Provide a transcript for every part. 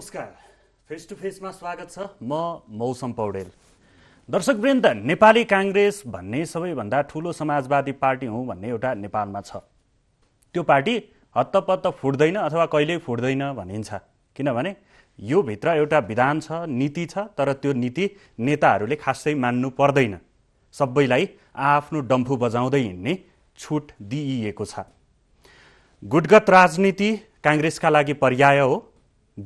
नमस्कार face to फेसमा स्वागत छ म मौसम पौडेल दर्शकवृन्द नेपाली काङ्ग्रेस भन्ने सबैभन्दा ठुलो समाजवादी पार्टी हुँ भन्ने एउटा नेपालमा छ त्यो पार्टी हत्तपत्त फुट्दैन अथवा कहिल्यै फुट्दैन भनिन्छ किनभने यो भित्र एउटा विधान छ नीति छ तर त्यो नीति नेताहरूले खासै मान्नु पर्दैन सबैलाई आआफ्नो डम्फु बजाउँदै हिँड्ने छुट दिइएको छ गुटगत राजनीति काङ्ग्रेसका लागि पर्याय हो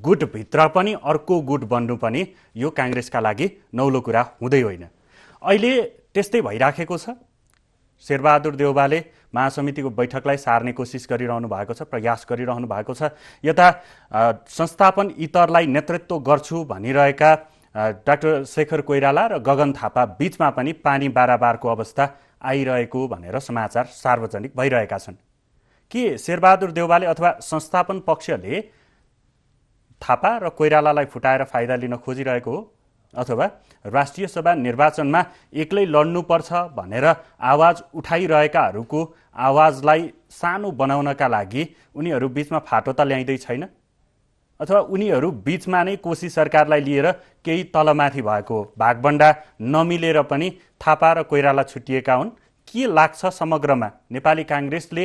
गुटभित्र पनि अर्को गुट बन्नु पनि यो काङ्ग्रेसका लागि नौलो कुरा हुँदै होइन अहिले त्यस्तै भइराखेको छ शेरबहादुर देउबाले महासमितिको बैठकलाई सार्ने कोसिस गरिरहनु भएको छ प्रयास गरिरहनु भएको छ यता संस्थापन इतरलाई नेतृत्व गर्छु भनिरहेका डाक्टर शेखर कोइराला र गगन थापा बिचमा पनि पानी बाराबारको अवस्था आइरहेको भनेर समाचार सार्वजनिक भइरहेका छन् के शेरबहादुर देउबाले अथवा संस्थापन पक्षले थापा र कोइरालालाई फुटाएर फाइदा लिन खोजिरहेको हो अथवा राष्ट्रिय सभा निर्वाचनमा एक्लै लड्नुपर्छ भनेर आवाज उठाइरहेकाहरूको आवाजलाई सानो बनाउनका लागि उनीहरू बिचमा फाटो त ल्याइँदै छैन अथवा उनीहरू बिचमा नै कोशी सरकारलाई लिएर केही तलमाथि भएको भागभन्डा नमिलेर पनि थापा र कोइराला छुटिएका हुन् के लाग्छ समग्रमा नेपाली काङ्ग्रेसले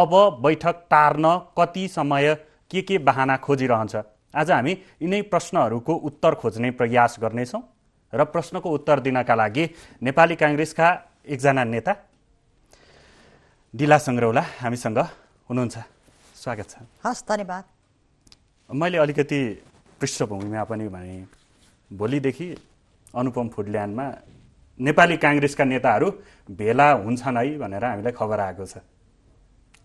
अब बैठक टार्न कति समय के के बाहना खोजिरहन्छ आज हामी यिनै प्रश्नहरूको उत्तर खोज्ने प्रयास गर्नेछौँ र प्रश्नको उत्तर दिनका लागि नेपाली काङ्ग्रेसका एकजना नेता डिला सङ्ग्रौला हामीसँग हुनुहुन्छ स्वागत छ हस् धन्यवाद मैले अलिकति पृष्ठभूमिमा पनि भने भोलिदेखि अनुपम फुडल्यान्डमा नेपाली काङ्ग्रेसका नेताहरू भेला हुन्छन् है भनेर हामीलाई खबर आएको छ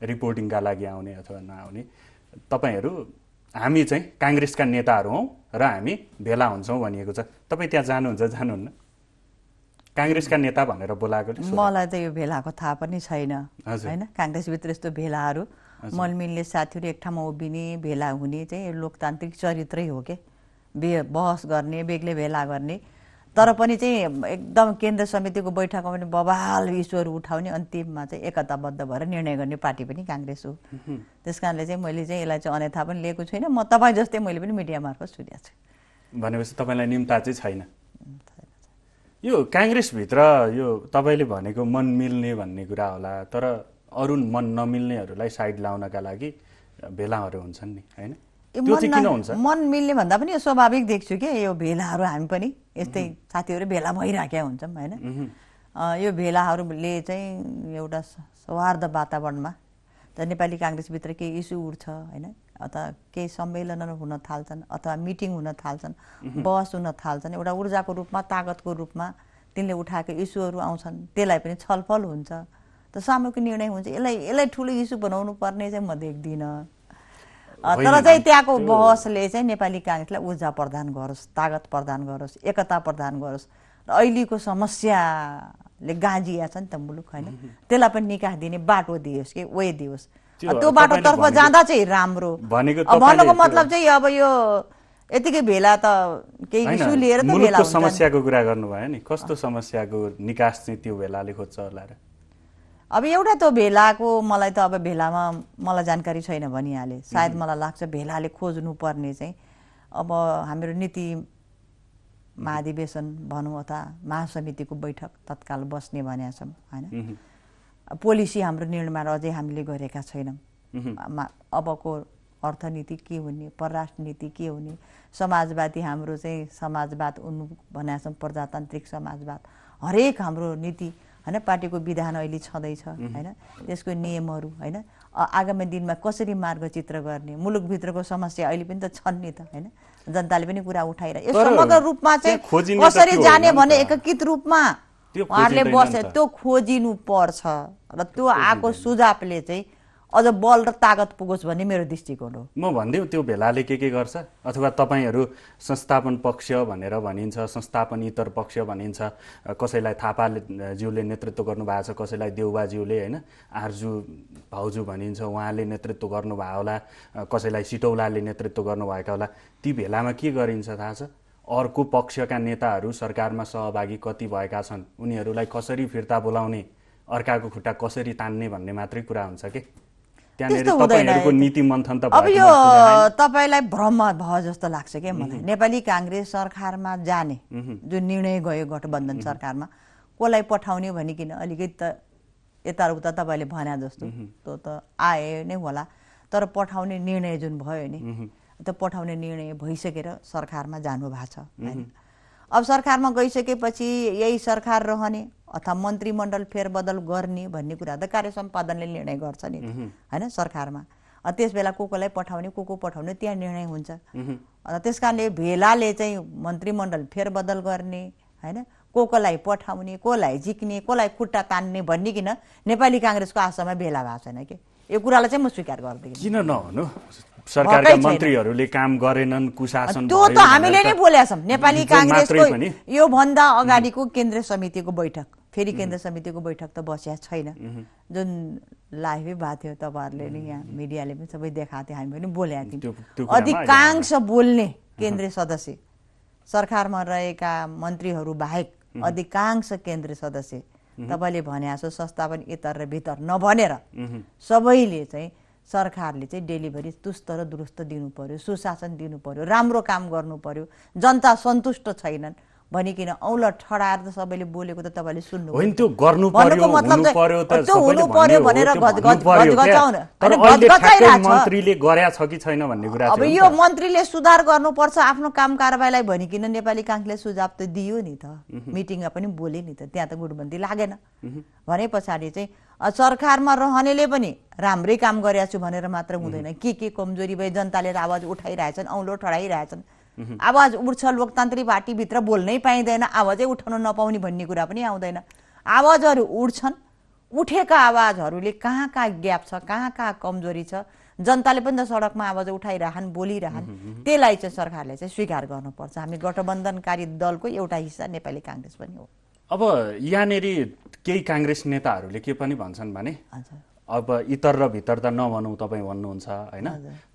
रिपोर्टिङका लागि आउने अथवा नआउने तपाईँहरू हामी चाहिँ काङ्ग्रेसका नेताहरू हौँ र हामी भेला हुन्छौँ भनिएको छ तपाईँ त्यहाँ जानुहुन्छ जानुहुन्न काङ्ग्रेसका नेता भनेर बोलाएको मलाई त यो भेलाको थाहा पनि छैन होइन काङ्ग्रेसभित्र यस्तो भेलाहरू मलमिलले साथीहरू एक ठाउँमा उभिने भेला हुने चाहिँ लोकतान्त्रिक चरित्रै हो के बहस गर्ने बेग्लै भेला गर्ने तर पनि चाहिँ एकदम केन्द्र समितिको बैठकमा पनि बबाल इस्युहरू उठाउने अन्तिममा चाहिँ एकताबद्ध भएर निर्णय गर्ने पार्टी पनि काङ्ग्रेस हो त्यस कारणले चाहिँ मैले चाहिँ यसलाई चाहिँ अन्यथा पनि लिएको छुइनँ म तपाईँ जस्तै मैले पनि मिडिया मार्फत सुनेको छु भनेपछि तपाईँलाई निम्ता चाहिँ छैन यो काङ्ग्रेसभित्र यो तपाईँले भनेको मन मिल्ने भन्ने कुरा होला तर अरू मन नमिल्नेहरूलाई साइड लाउनका लागि भेलाहरू हुन्छन् नि होइन मन मिल्ने भन्दा पनि यो स्वाभाविक देख्छु कि यो भेलाहरू हामी पनि यस्तै साथीहरू भेला भइराखेका हुन्छौँ होइन यो भेलाहरूले चाहिँ एउटा सौहार्द वातावरणमा त नेपाली काङ्ग्रेसभित्र केही इस्यु उठ्छ होइन अथवा केही सम्मेलनहरू हुन थाल्छन् अथवा मिटिङ हुन थाल्छन् बहस हुन थाल्छन् एउटा ऊर्जाको रूपमा तागतको रूपमा तिनले उठाएको इस्युहरू आउँछन् त्यसलाई पनि छलफल हुन्छ त सामूहिक निर्णय हुन्छ यसलाई यसलाई ठुलो इस्यु बनाउनु पर्ने चाहिँ म देख्दिनँ तर चाहिँ त्यहाँको बहसले चाहिँ नेपाली काङ्ग्रेसलाई ऊर्जा प्रदान गरोस् तागत प्रदान गरोस् एकता प्रदान गरोस् र अहिलेको समस्याले गाँजिया छ नि त मुलुक होइन त्यसलाई पनि निकास दिने बाटो दियोस् कि वे दियोस् त्यो बाटोतर्फ जाँदा चाहिँ राम्रो भन्नुको मतलब चाहिँ अब यो यतिकै भेला त केही इस्यु लिएर त भेला समस्याको कुरा गर्नुभयो नि कस्तो समस्याको निकास चाहिँ त्यो भेलाले खोज्छ होला र अब एउटा त भेलाको मलाई त अब भेलामा मलाई जानकारी छैन भनिहालेँ सायद मलाई लाग्छ भेलाले खोज्नुपर्ने चाहिँ अब हाम्रो नीति महाधिवेशन भनौँ अथवा महासमितिको बैठक तत्काल बस्ने भनेका छौँ होइन पोलिसी हाम्रो निर्माण अझै हामीले गरेका छैनौँ अबको अर्थनीति के हुने परराष्ट्र नीति के हुने समाजवादी हाम्रो चाहिँ समाजवाद उन्मुख भनेका छौँ प्रजातान्त्रिक समाजवाद हरेक हाम्रो नीति होइन पार्टीको विधान अहिले छँदैछ होइन त्यसको नियमहरू होइन आगामी दिनमा कसरी मार्गचित्र गर्ने मुलुकभित्रको समस्या अहिले पनि त छन् नि त होइन जनताले पनि कुरा उठाएर यो समग्र रूपमा चाहिँ कसरी जाने भने एकीकृत रूपमा उहाँहरूले बसे त्यो खोजिनु पर्छ र त्यो आएको सुझावले चाहिँ अझ बल र तागत पुगोस् भन्ने मेरो दृष्टिकोण हो म भन्दै त्यो भेलाले के के गर्छ अथवा तपाईँहरू संस्थापन पक्ष भनेर भनिन्छ संस्थापन इतर पक्ष भनिन्छ कसैलाई थापाज्यूले नेतृत्व गर्नुभएको छ कसैलाई देउबाज्यूले होइन आर्जु भाउजू भनिन्छ उहाँले नेतृत्व गर्नुभयो होला कसैलाई सिटौलाले नेतृत्व गर्नुभएका होला ती भेलामा के गरिन्छ थाहा छ अर्को पक्षका नेताहरू सरकारमा सहभागी कति भएका छन् उनीहरूलाई कसरी फिर्ता बोलाउने अर्काको खुट्टा कसरी तान्ने भन्ने मात्रै कुरा हुन्छ कि अब यो तपाईँलाई भ्रम भयो जस्तो लाग्छ क्या मलाई नेपाली काङ्ग्रेस सरकारमा जाने जुन निर्णय गयो गठबन्धन सरकारमा कसलाई पठाउने भनिकन अलिकति त यता उता तपाईँले भने जस्तो त्यो त आए नै होला तर पठाउने निर्णय जुन भयो नि त्यो पठाउने निर्णय भइसकेर सरकारमा जानु भएको छ अब सरकारमा गइसकेपछि यही सरकार रहने अथवा मन्त्रीमण्डल फेरबदल गर्ने भन्ने कुरा त कार्य सम्पादनले निर्णय गर्छ नि होइन सरकारमा त्यस बेला को कोलाई पठाउने को को पठाउने त्यहाँ निर्णय हुन्छ त्यस कारणले भेलाले चाहिँ मन्त्रीमण्डल फेरबदल गर्ने होइन को कोलाई पठाउने कोलाई झिक्ने कोलाई खुट्टा तान्ने भन्ने किन नेपाली काङ्ग्रेसको आशामा भेला भएको छैन कि यो कुरालाई चाहिँ म स्वीकार गर्दिनँ किन नहुनु सरकारका मन्त्रीहरूले काम गरेनन् कुशासन त्यो त हामीले नै बोलेका छौँ नेपाली काङ्ग्रेसको योभन्दा अगाडिको केन्द्रीय समितिको बैठक फेरि केन्द्र समितिको बैठक त बसिया छैन जुन लाइभै भएको थियो तपाईँहरूले नि यहाँ मिडियाले पनि सबै देखाएको थियो हामी पनि बोलेका थियौँ अधिकांश बोल्ने केन्द्रीय सदस्य सरकारमा रहेका मन्त्रीहरू बाहेक अधिकांश केन्द्रीय सदस्य तपाईँले भने जस्तो संस्थापन यतर र भित्र नभनेर सबैले चाहिँ सरकारले चाहिँ डेलिभरी तुस्त र दुरुस्त दिनु पर्यो सुशासन दिनु पर्यो राम्रो काम गर्नु पर्यो जनता सन्तुष्ट छैनन् भनिकन औँला ठडाएर त सबैले बोलेको त तपाईँले सुन्नु होइन त्यो गर्नु पर्यो हुनु पर्यो त हुनु पर्यो भनेर तर मन्त्रीले गरेका छ कि छैन भन्ने कुरा अब यो मन्त्रीले सुधार गर्नुपर्छ आफ्नो काम कारबाहीलाई भनिकन नेपाली काङ्ग्रेसले सुझाव त दियो नि त मिटिङमा पनि बोले नि त त्यहाँ त गुटबन्दी लागेन भने पछाडि चाहिँ सरकारमा रहनेले पनि राम्रै काम गरेछु भनेर मात्र हुँदैन के के कमजोरी भए जनताले आवाज उठाइरहेछन् औँलो ठडाइरहेछन् आवाज उठ्छ लोकतान्त्रिक पार्टीभित्र बोल्नै पाइँदैन आवाजै उठाउन नपाउने भन्ने कुरा पनि आउँदैन आवाजहरू उठ्छन् उठेका आवाजहरूले कहाँ कहाँ ग्याप छ कहाँ कहाँ कमजोरी छ जनताले पनि त सडकमा आवाज उठाइरहन् बोलिरहन् त्यसलाई चाहिँ सरकारले चाहिँ स्वीकार गर्नुपर्छ हामी गठबन्धनकारी दलको एउटा हिस्सा नेपाली काङ्ग्रेस पनि हो अब यहाँनेरि केही काङ्ग्रेस नेताहरूले के पनि भन्छन् भने अब इतर र भित्र त नभनौँ तपाईँ भन्नुहुन्छ होइन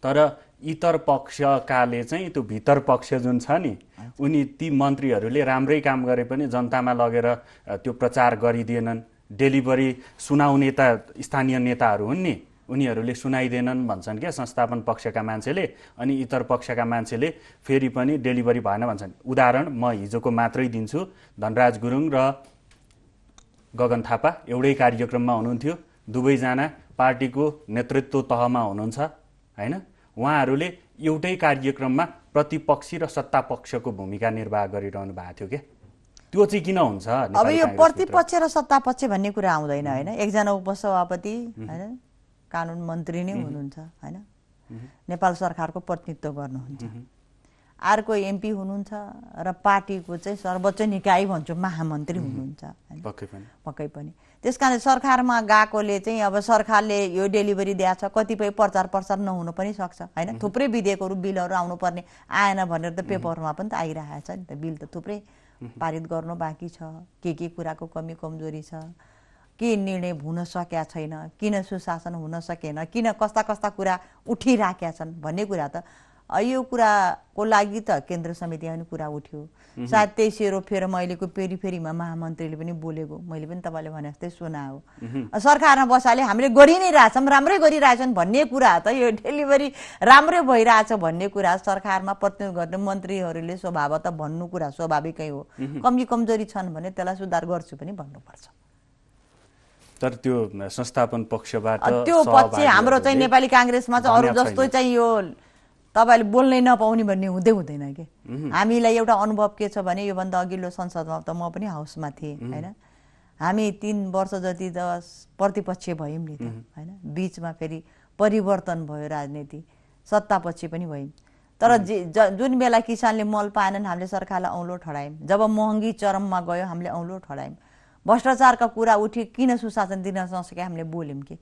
तर इतर पक्षकाले चाहिँ त्यो भित्र पक्ष जुन छ नि उनी ती मन्त्रीहरूले राम्रै काम गरे पनि जनतामा लगेर त्यो प्रचार गरिदिएनन् डेलिभरी सुनाउने त स्थानीय नेताहरू हुन् नि उनीहरूले सुनाइदिएनन् भन्छन् क्या संस्थापन पक्षका मान्छेले अनि इतर पक्षका मान्छेले फेरि पनि डेलिभरी भएन भन्छन् उदाहरण म हिजोको मात्रै दिन्छु धनराज गुरुङ र गगन थापा एउटै कार्यक्रममा हुनुहुन्थ्यो दुवैजना पार्टीको नेतृत्व तहमा हुनुहुन्छ होइन उहाँहरूले एउटै कार्यक्रममा प्रतिपक्षी र सत्ता पक्षको भूमिका निर्वाह गरिरहनु भएको थियो क्या त्यो चाहिँ किन हुन्छ अब यो प्रतिपक्ष र सत्ता पक्ष भन्ने कुरा आउँदैन होइन एकजना उपसभापति होइन कानुन मन्त्री नै हुनुहुन्छ होइन नेपाल सरकारको प्रतिनिधित्व गर्नुहुन्छ अर्को एमपी हुनुहुन्छ र पार्टीको चाहिँ सर्वोच्च निकाय भन्छु महामन्त्री हुनुहुन्छ पक्कै पनि त्यस कारण सरकारमा गएकोले चाहिँ अब सरकारले यो डेलिभरी दिएको छ कतिपय प्रचार प्रसार नहुनु पनि सक्छ होइन थुप्रै विधेयकहरू बिलहरू आउनुपर्ने आएन भनेर त पेपरमा पनि त आइरहेको छ नि त बिल त थुप्रै पारित गर्नु बाँकी छ के के कुराको कमी कमजोरी छ के निर्णय हुन सकेका छैन किन सुशासन हुन सकेन किन कस्ता कस्ता कुरा उठिराखेका छन् भन्ने कुरा त यो कुराको लागि त केन्द्र समिति आउने कुरा उठ्यो सायद सेरो फेर अहिलेको फेरि फेरिमा महामन्त्रीले पनि बोलेको मैले पनि तपाईँले भने जस्तै सुना हो सरकारमा बसाले हामीले गरि नै रहेछौँ राम्रै गरिरहेछन् भन्ने कुरा त यो डेलिभरी राम्रै भइरहेछ भन्ने कुरा सरकारमा प्रतिनिधित्व गर्ने मन्त्रीहरूले स्वभाव त भन्नु कुरा स्वाभाविकै हो कमी कमजोरी छन् भने त्यसलाई सुधार गर्छु पनि भन्नुपर्छ तर त्यो संस्थापन पक्षबाट त्यो पछि हाम्रो चाहिँ नेपाली काङ्ग्रेसमा चाहिँ अरू जस्तो चाहिँ यो तपाईँहरूले बोल्नै नपाउने भन्ने हुँदै हुँदैन कि हामीलाई एउटा अनुभव के छ भने योभन्दा अघिल्लो संसदमा त म पनि हाउसमा थिएँ होइन हामी तिन वर्ष जति त प्रतिपक्ष भयौँ नि त होइन बिचमा फेरि परिवर्तन भयो राजनीति सत्तापक्ष पनि भयौँ तर जे ज जुन बेला किसानले मल पाएनन् हामीले सरकारलाई औँलो ठडायौँ जब महँगी चरममा गयो हामीले औँलो ठडायौँ भ्रष्टाचारका कुरा उठ्यो किन सुशासन दिन नसके हामीले बोल्यौँ कि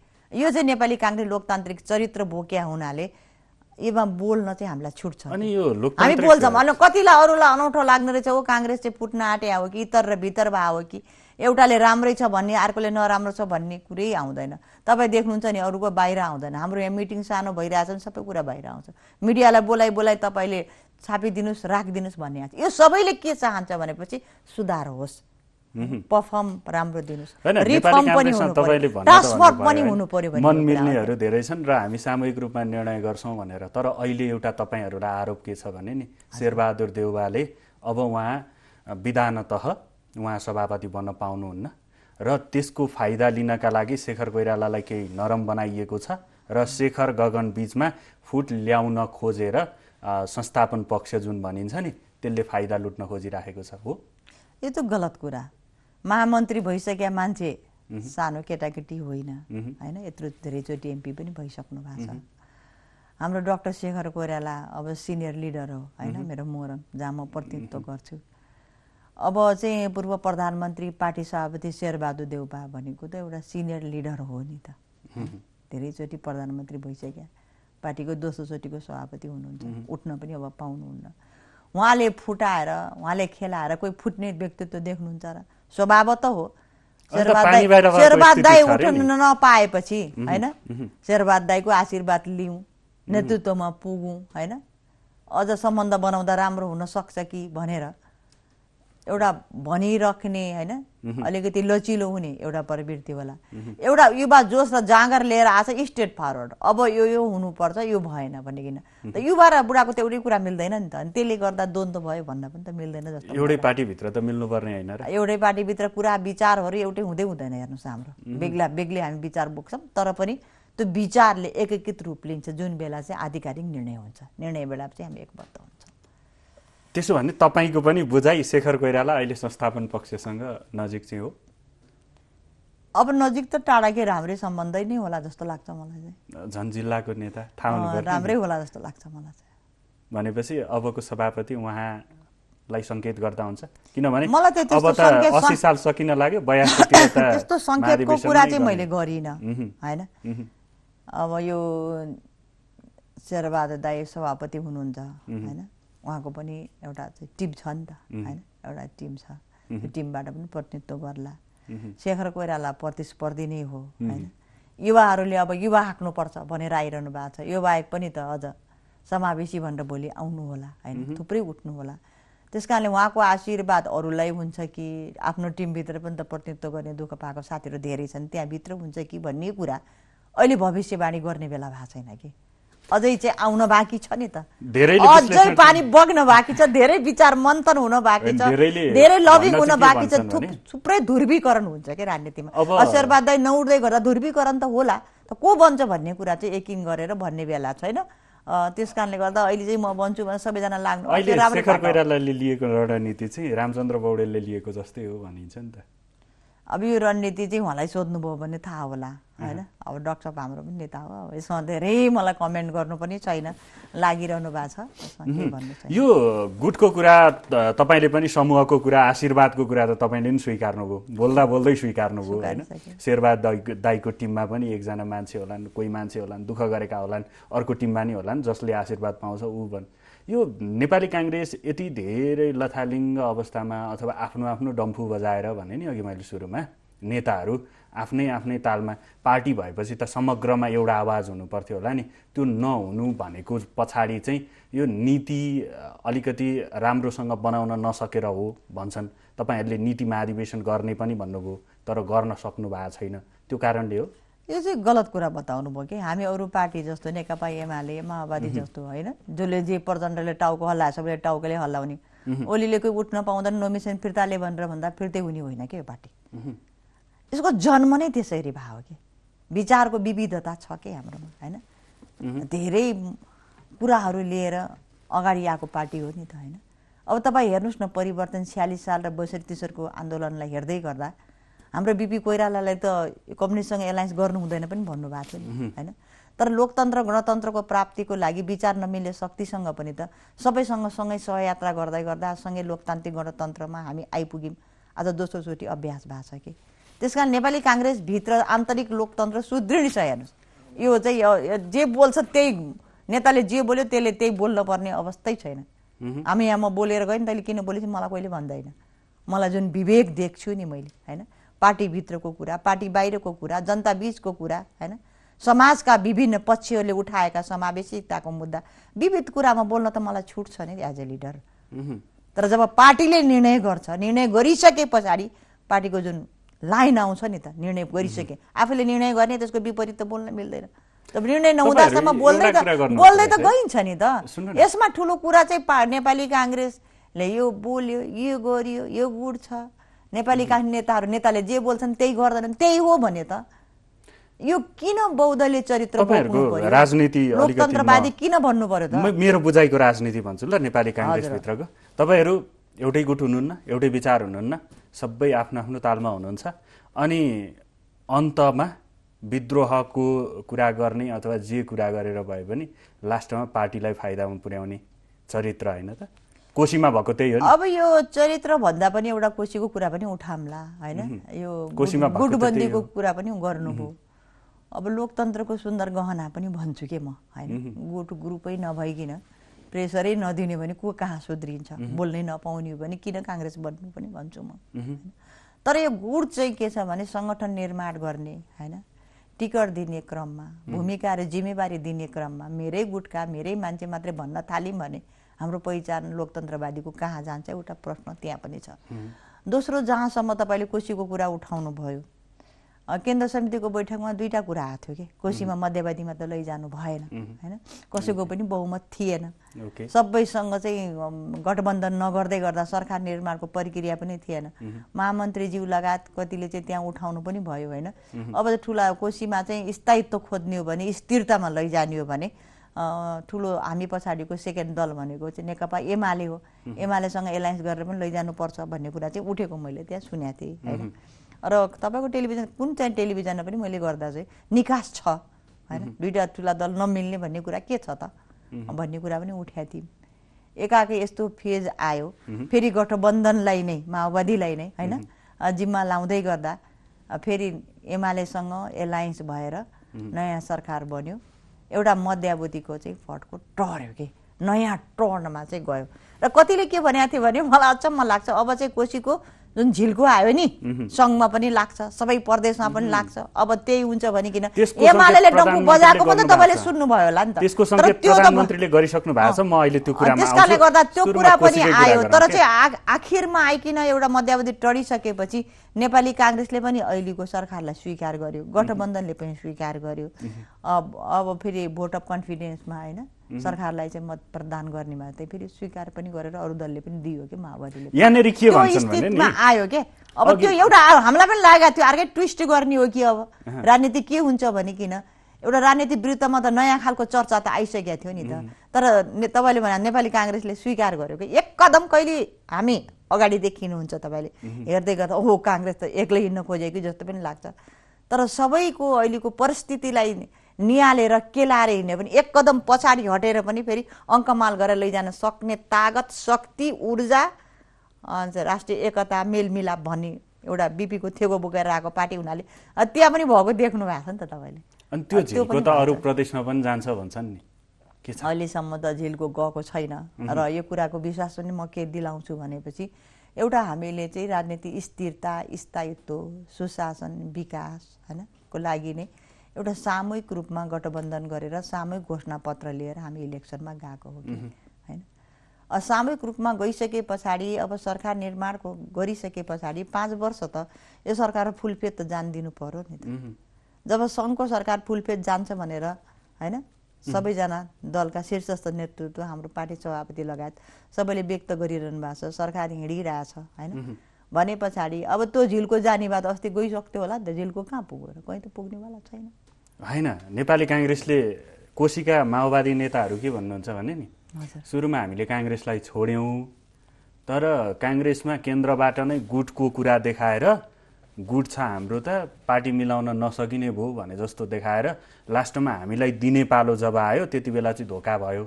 यो चाहिँ नेपाली काङ्ग्रेस लोकतान्त्रिक चरित्र बोक्या हुनाले यसमा बोल्न चाहिँ हामीलाई छुट्छ अनि यो हामी बोल्छौँ अनि कतिलाई अरूलाई अनौठो लाग्ने रहेछ हो काङ्ग्रेस चाहिँ फुट्न आँटे हो कि इतर र भित्र भए हो कि एउटाले राम्रै छ भन्ने अर्कोले नराम्रो छ भन्ने कुरै आउँदैन तपाईँ देख्नुहुन्छ नि अरूको बाहिर आउँदैन हाम्रो यहाँ मिटिङ सानो भइरहेछ नि सबै कुरा बाहिर आउँछ मिडियालाई बोलाइ बोलाइ तपाईँले छापिदिनुहोस् राखिदिनुहोस् भन्ने यो सबैले के चाहन्छ भनेपछि सुधार होस् पर्फर्म राम्रो दिनुहोस् मन मिल्नेहरू धेरै छन् र हामी सामूहिक रूपमा निर्णय गर्छौँ भनेर तर अहिले एउटा तपाईँहरूलाई आरोप के छ भने नि शेरबहादुर देउवाले अब उहाँ विधानत उहाँ सभापति बन्न पाउनुहुन्न र त्यसको फाइदा लिनका लागि शेखर कोइरालालाई केही नरम बनाइएको छ र शेखर गगन बिचमा फुट ल्याउन खोजेर संस्थापन पक्ष जुन भनिन्छ नि त्यसले फाइदा लुट्न खोजिराखेको छ हो यो त गलत कुरा महामन्त्री भइसकेका मान्छे सानो केटाकेटी होइन होइन यत्रो धेरैचोटि एमपी पनि भइसक्नु भएको छ हाम्रो डक्टर शेखर कोइराला अब सिनियर लिडर हो होइन मेरो मोरङ जहाँ म प्रतिनिधित्व गर्छु अब चाहिँ पूर्व प्रधानमन्त्री पार्टी सभापति शेरबहादुर देउपा भनेको त एउटा सिनियर लिडर हो नि त धेरैचोटि प्रधानमन्त्री भइसक्यो पार्टीको दोस्रो दोस्रोचोटिको सभापति हुनुहुन्छ उठ्न पनि अब पाउनुहुन्न उहाँले फुटाएर उहाँले खेलाएर कोही फुट्ने व्यक्तित्व देख्नुहुन्छ र स्वभाव त हो शेरबाद दाई उठ्न नपाएपछि होइन शेरबाद दाईको आशीर्वाद लिउँ नेतृत्वमा पुगौँ होइन अझ सम्बन्ध बनाउँदा राम्रो हुन सक्छ कि भनेर एउटा भनिराख्ने होइन अलिकति लचिलो हुने एउटा प्रवृत्ति होला एउटा युवा जोस र जाँगर लिएर आएछ स्टेट फरवर्ड अब यो यो हुनुपर्छ यो भएन भनेकिन त युवा र बुढाको त एउटै कुरा मिल्दैन नि त अनि त्यसले गर्दा द्वन्द्व भयो भन्न पनि त मिल्दैन जस्तो एउटै पार्टीभित्र त मिल्नुपर्ने होइन एउटै पार्टीभित्र कुरा विचारहरू एउटै हुँदै हुँदैन हेर्नुहोस् हाम्रो बेग्ला बेग्लै हामी विचार बोक्छौँ तर पनि त्यो विचारले एकीकृत रूप लिन्छ जुन बेला चाहिँ आधिकारिक निर्णय हुन्छ निर्णय बेला चाहिँ हामी एकबद्ध हुन्छ त्यसो भने तपाईँको पनि बुझाइ शेखर कोइराला अहिले संस्थापन पक्षसँग नजिक चाहिँ हो अब नजिक त टाढाकै राम्रै सम्बन्धै नै होला जस्तो लाग्छ मलाई चाहिँ झन् जिल्लाको नेता थाहा राम्रै होला जस्तो लाग्छ मलाई चाहिँ भनेपछि अबको सभापति उहाँलाई सङ्केत गर्दा हुन्छ किनभने अब त असी साल सकिन लाग्यो त्यस्तो सङ्केतको कुरा चाहिँ मैले गरिनँ होइन अब यो शेरबहादुर दाई सभापति हुनुहुन्छ होइन उहाँको पनि एउटा चाहिँ टिम छ नि त होइन एउटा टिम छ त्यो टिमबाट पनि प्रतिनिधित्व गर्ला शेखर कोइराला प्रतिस्पर्धी नै हो होइन युवाहरूले अब युवा हाँक्नुपर्छ भनेर आइरहनु भएको छ यो बाहेक पनि त अझ समावेशी भनेर भोलि आउनु होला होइन थुप्रै उठ्नु होला त्यस कारणले उहाँको आशीर्वाद अरूलाई हुन्छ कि आफ्नो टिमभित्र पनि त प्रतिनिधित्व गर्ने दुःख पाएको साथीहरू धेरै छन् त्यहाँभित्र हुन्छ कि भन्ने कुरा अहिले भविष्यवाणी गर्ने बेला भएको छैन कि अझै चाहिँ आउन बाँकी छ नि त अझै पानी बग्न बाँकी छ धेरै विचार मन्थन हुन बाँकी छ धेरै लभिङ हुन बाँकी छ थुप्रै ध्रुवीकरण हुन्छ कि राजनीतिमा अशरवादै नउठ्दै गर्दा ध्रुवीकरण त होला त को बन्छ भन्ने कुरा चाहिँ यकिन गरेर भन्ने बेला छैन त्यस कारणले गर्दा अहिले चाहिँ म बन्छु भने सबैजना लाग्नु अहिले शेखर कोइरालाले लिएको रणनीति चाहिँ रामचन्द्र पौडेलले लिएको जस्तै हो भनिन्छ नि त अब यो रणनीति चाहिँ उहाँलाई सोध्नुभयो भने थाहा होला होइन अब डक्टर साहब हाम्रो पनि नेता हो अब यसमा धेरै मलाई कमेन्ट गर्नु पनि छैन लागिरहनु भएको छ यो गुटको कुरा तपाईँले पनि समूहको कुरा आशीर्वादको कुरा त तपाईँले पनि स्वीकार्नुभयो बोल्दा बोल्दै स्वीकार्नुभयो होइन शेरबा दाई दाईको टिममा पनि एकजना मान्छे होलान् कोही मान्छे होलान् दुःख गरेका होलान् अर्को टिममा नि होलान् जसले आशीर्वाद पाउँछ ऊ भन् यो नेपाली काङ्ग्रेस यति धेरै लथालिङ्ग अवस्थामा अथवा आफ्नो आफ्नो डम्फु बजाएर भने नि अघि मैले सुरुमा नेताहरू आफ्नै आफ्नै तालमा पार्टी भएपछि त समग्रमा एउटा आवाज हुनुपर्थ्यो होला नि त्यो नहुनु भनेको पछाडि चाहिँ यो नीति अलिकति राम्रोसँग बनाउन नसकेर हो भन्छन् तपाईँहरूले नीति महाधिवेशन गर्ने पनि भन्नुभयो तर गर्न सक्नु भएको छैन त्यो कारणले हो यो चाहिँ गलत कुरा बताउनु भयो कि हामी अरू पार्टी जस्तो नेकपा एमाले माओवादी जस्तो होइन जसले जे प्रचण्डले टाउको हल्ला सबैले टाउकोले हल्लाउने ओलीले कोही उठ्न पाउँदैन नोमिनेसन फिर्ताले भनेर भन्दा फिर्तै हुने होइन कि यो पार्टी यसको जन्म नै त्यसरी भयो कि विचारको विविधता छ कि हाम्रोमा होइन धेरै कुराहरू लिएर अगाडि आएको पार्टी हो नि त होइन अब तपाईँ हेर्नुहोस् न परिवर्तन छ्यालिस साल र बैसठी तिसरको आन्दोलनलाई हेर्दै गर्दा हाम्रो बिपी कोइरालालाई त कम्युनिस्टसँग एलायन्स गर्नु हुँदैन पनि भन्नुभएको थियो नि होइन तर लोकतन्त्र गणतन्त्रको प्राप्तिको लागि विचार नमिल्ने शक्तिसँग पनि त सबैसँग सँगै सहयात्रा गर्दै गर्दा सँगै लोकतान्त्रिक गणतन्त्रमा हामी आइपुग्यौँ आज दोस्रोचोटि अभ्यास भएको छ कि त्यस कारण नेपाली काङ्ग्रेसभित्र आन्तरिक लोकतन्त्र सुदृढ छ हेर्नुहोस् यो चाहिँ जे बोल्छ त्यही नेताले जे बोल्यो त्यसले त्यही बोल्न पर्ने अवस्थै छैन हामी यहाँ म बोलेर गएँ नि तैँले किन बोलेपछि मलाई कहिले भन्दैन मलाई जुन विवेक देख्छु नि मैले होइन पार्टीभित्रको कुरा पार्टी बाहिरको कुरा जनता बिचको कुरा होइन समाजका विभिन्न पक्षहरूले उठाएका समावेशिकताको मुद्दा विविध कुरामा बोल्न त मलाई छुट छ नि एज ए लिडर तर जब पार्टीले निर्णय गर्छ निर्णय गरिसके पछाडि पार्टीको जुन लाइन आउँछ नि त निर्णय गरिसके आफूले निर्णय गर्ने त्यसको विपरीत त बोल्न मिल्दैन निर्णय नहुँदासम्म बोल्दै त बोल्दै त गइन्छ नि त यसमा ठुलो कुरा चाहिँ नेपाली काङ्ग्रेसले यो बोल्यो यो गरियो यो गुड छ नेपाली काङ्ग्रेस नेताहरू नेताले जे बोल्छन् त्यही गर्दैनन् त्यही हो भने त यो किन बौद्धले चरित्र राजनीति लोकतन्त्रवादी किन भन्नु पर्यो त मेरो बुझाइको राजनीति भन्छु ल नेपाली काङ्ग्रेसभित्रको तपाईँहरू एउटै गुट हुनुहुन्न एउटै विचार हुनुहुन्न सबै आफ्नो आफ्नो तालमा हुनुहुन्छ अनि अन्तमा विद्रोहको कुरा गर्ने अथवा जे कुरा गरेर भए पनि लास्टमा पार्टीलाई फाइदामा पुर्याउने चरित्र होइन त कोशीमा भएको त्यही हो अब यो चरित्र भन्दा पनि एउटा कोशीको कुरा पनि उठामला होइन यो गुटबन्दीको कुरा पनि गर्नु गर्नुभयो अब लोकतन्त्रको सुन्दर गहना पनि भन्छु के म होइन गुट ग्रुपै नभइकन प्रेसरै नदिने भने को कहाँ सुध्रिन्छ बोल्नै नपाउने हो भने किन काङ्ग्रेस बन्नु पनि भन्छु म तर यो गुट चाहिँ के छ भने सङ्गठन निर्माण गर्ने होइन टिकट दिने क्रममा भूमिका र जिम्मेवारी दिने क्रममा मेरै गुटका मेरै मान्छे मात्रै भन्न थाल्यौँ भने हाम्रो पहिचान लोकतन्त्रवादीको कहाँ जान्छ एउटा प्रश्न त्यहाँ पनि छ दोस्रो जहाँसम्म तपाईँले कोसीको कुरा उठाउनु भयो केन्द्र समितिको बैठकमा दुईवटा कुरा आएको थियो कि कोसीमा मध्यवादीमा त लैजानु भएन होइन कसैको पनि बहुमत थिएन सबैसँग चाहिँ गठबन्धन नगर्दै गर्दा सरकार निर्माणको प्रक्रिया पनि थिएन महामन्त्रीज्यू लगायत कतिले चाहिँ त्यहाँ उठाउनु पनि भयो होइन अब ठुला कोसीमा चाहिँ स्थायित्व खोज्ने हो भने स्थिरतामा लैजाने हो भने ठुलो हामी पछाडिको सेकेन्ड दल भनेको चाहिँ नेकपा एमाले हो एमालेसँग एलायन्स गरेर पनि लैजानुपर्छ भन्ने कुरा चाहिँ उठेको मैले त्यहाँ सुनेको थिएँ होइन र तपाईँको टेलिभिजन कुन चाहिँ टेलिभिजनमा पनि मैले गर्दा चाहिँ निकास छ होइन दुइटा ठुला दल नमिल्ने भन्ने कुरा के छ त भन्ने कुरा पनि उठ्याएको थियौँ एकाएक यस्तो फेज आयो फेरि गठबन्धनलाई नै माओवादीलाई नै होइन जिम्मा लाउँदै गर्दा फेरि एमालेसँग एलायन्स भएर नयाँ सरकार बन्यो एउटा मध्यावधिको चाहिँ फटको टर्यो कि नयाँ टर्नमा चाहिँ गयो र कतिले के भनेको थियो भने मलाई अचम्म लाग्छ अब चाहिँ कोसीको जुन झिल्को आयो नि सङ्घमा पनि लाग्छ सबै प्रदेशमा पनि लाग्छ अब त्यही हुन्छ भने किन एमाले डम्पु बजाएको पनि तपाईँले सुन्नुभयो होला नि त त्यसकारणले गर्दा त्यो कुरा पनि आयो तर चाहिँ आखिरमा आइकन एउटा मध्यावधि टरिसकेपछि नेपाली काङ्ग्रेसले पनि अहिलेको सरकारलाई स्वीकार गर्यो गठबन्धनले पनि स्वीकार गर्यो अब अब फेरि भोट अफ कन्फिडेन्समा होइन सरकारलाई चाहिँ मत प्रदान गर्नेमा चाहिँ फेरि स्वीकार पनि गरेर अरू दलले पनि दियो कि माओवादीले यहाँनिर के स्थितिमा आयो के अब त्यो एउटा हामीलाई पनि लागेको थियो अर्कै ट्विस्ट गर्ने हो कि अब राजनीति के हुन्छ भने किन एउटा राजनीति विरुद्धमा त नयाँ खालको चर्चा त आइसकेको थियो नि त तर तपाईँले भने नेपाली काङ्ग्रेसले स्वीकार गर्यो कि एक कदम कहिले हामी अगाडि देखिनुहुन्छ तपाईँले हेर्दै गर्दा ओहो काङ्ग्रेस त एक्लै हिँड्न खोजेको जस्तो पनि लाग्छ तर सबैको अहिलेको परिस्थितिलाई निहालेर केलाएर हिँड्यो भने एक कदम पछाडि हटेर पनि फेरि अङ्कमाल गरेर लैजान सक्ने तागत शक्ति ऊर्जा राष्ट्रिय एकता मेलमिलाप भन्ने एउटा बिपीको थेगो बोकेर आएको पार्टी हुनाले त्यहाँ पनि भएको देख्नु भएको छ नि त तपाईँले अनि त्यो त अरू प्रदेशमा पनि जान्छ भन्छन् नि अहिलेसम्म त झिलको गएको छैन र यो कुराको विश्वास पनि म के दिलाउँछु भनेपछि एउटा हामीले चाहिँ राजनीति स्थिरता स्थायित्व सुशासन विकास होइन को लागि नै एउटा सामूहिक रूपमा गठबन्धन गरेर सामूहिक घोषणापत्र लिएर हामी इलेक्सनमा गएको हो कि होइन सामूहिक रूपमा गइसके पछाडि अब सरकार निर्माणको गरिसके पछाडि पाँच वर्ष त यो सरकार फुलफेद त जान दिनु पर्यो नि त जब सङ्घको सरकार फुलफेद जान्छ भनेर होइन सबैजना दलका शीर्षस्थ नेतृत्व हाम्रो पार्टी सभापति लगायत सबैले व्यक्त गरिरहनु भएको छ सरकार हिँडिरहेछ होइन भने पछाडि अब त्यो झिलको जाने बात अस्ति गइसक्थ्यो होला नि त झिलको कहाँ पुग्यो कहीँ त पुग्नेवाला छैन होइन नेपाली काङ्ग्रेसले कोसीका माओवादी नेताहरू के भन्नुहुन्छ भने नि सुरुमा हामीले काङ्ग्रेसलाई छोड्यौँ तर काङ्ग्रेसमा केन्द्रबाट नै गुटको कुरा देखाएर गुट छ हाम्रो त पार्टी मिलाउन नसकिने भयो भने जस्तो देखाएर लास्टमा हामीलाई दिने पालो जब आयो त्यति बेला चाहिँ धोका भयो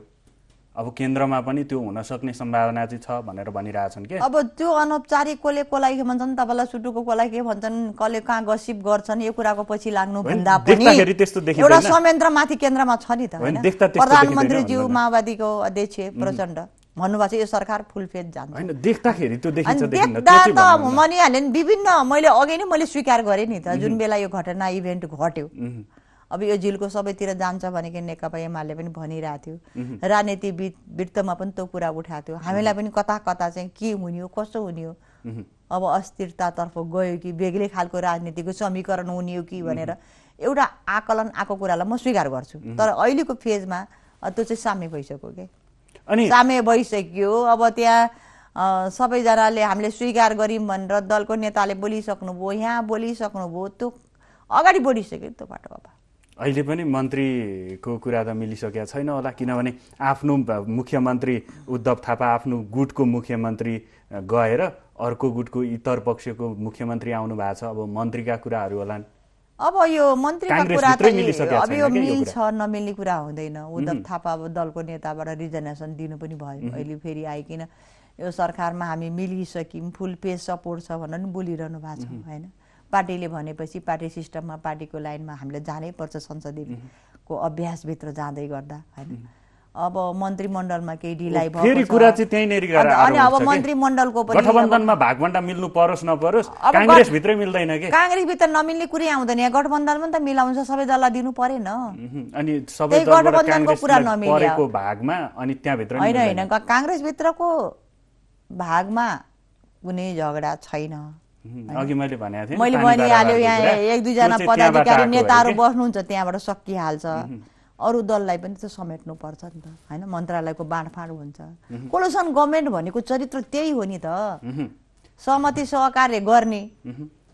अब केन्द्रमा पनि त्यो हुन सक्ने सम्भावना चाहिँ छ भनेर भनिरहेछन् के अब त्यो अनौपचारिक कसले कसलाई के भन्छन् तपाईँलाई सुटुको कसलाई के भन्छन् कसले कहाँ गसिप गर्छन् यो कुराको पछि लाग्नु भन्दा पनि एउटा माथि केन्द्रमा छ नि त प्रधानमन्त्रीज्यू माओवादीको अध्यक्ष प्रचण्ड भन्नुभएको छ यो सरकार फुल फेज जान्छ होइन देख्दाखेरि त्यो देखिन्छ देख्दा त मनिहाल्यो नि विभिन्न मैले अघि नै मैले स्वीकार गरेँ नि त जुन बेला यो घटना इभेन्ट घट्यो अब यो झिलको सबैतिर जान्छ भनेको नेकपा एमाले पनि भनिरहेको थियो राजनीति वृत्तमा पनि त्यो कुरा उठाएको थियो हामीलाई पनि कता कता चाहिँ के हुने हो कसो हुने हो अब अस्थिरतातर्फ गयो कि बेग्लै खालको राजनीतिको समीकरण हुने हो कि भनेर एउटा आकलन आएको कुरालाई म स्वीकार गर्छु तर अहिलेको फेजमा त्यो चाहिँ साम्य भइसक्यो कि अनि साम्य भइसक्यो अब त्यहाँ सबैजनाले हामीले स्वीकार गऱ्यौँ भनेर दलको नेताले बोलिसक्नुभयो यहाँ बोलिसक्नुभयो त्यो अगाडि बढिसक्यो नि त्यो बाटो बाबा अहिले पनि मन्त्रीको कुरा त मिलिसकेका छैन होला किनभने आफ्नो मुख्यमन्त्री उद्धव थापा आफ्नो गुटको मुख्यमन्त्री गएर अर्को गुटको इतर पक्षको मुख्यमन्त्री आउनु भएको छ अब मन्त्रीका कुराहरू होला अब यो मन्त्रीका कुरा त अब यो मिल्छ नमिल्ने कुरा हुँदैन उद्धव थापा अब दलको नेताबाट रिजर्नेसन दिनु पनि भयो अहिले फेरि आइकन यो सरकारमा हामी मिलिसक्यौँ फुल पे सपोर्ट छ भनेर पनि बोलिरहनु भएको छ होइन पार्टीले भनेपछि पार्टी सिस्टममा पार्टीको लाइनमा हामीले जानै जानैपर्छ संसदीयको अभ्यासभित्र जाँदै गर्दा होइन अब मन्त्रीमण्डलमा केही ढिलाइ फेरि कुरा चाहिँ त्यहीँनिर अनि अब मन्त्रीमण्डलको पनि गठबन्धनमा भागभन्डा मिल्नु परोस् नपरोस् काङ्ग्रेसभित्रै मिल्दैन कि काङ्ग्रेसभित्र नमिल्ने कुरै आउँदैन यहाँ गठबन्धनमा त मिलाउँछ सबै दललाई दिनु परेन अनि सबै गठबन्धनको कुरा नमिलेको भागमा अनि त्यहाँभित्र होइन होइन काङ्ग्रेसभित्रको भागमा कुनै झगडा छैन अघि मैले भनेको मैले भनिहाल्यो यहाँ एक दुईजना पदाधिकारी नेताहरू बस्नुहुन्छ त्यहाँबाट सकिहाल्छ अरू दललाई पनि त समेट्नुपर्छ नि त होइन मन्त्रालयको बाँडफाँड हुन्छ कोलोसन गभर्मेन्ट भनेको चरित्र त्यही हो नि त सहमति सहकार्य गर्ने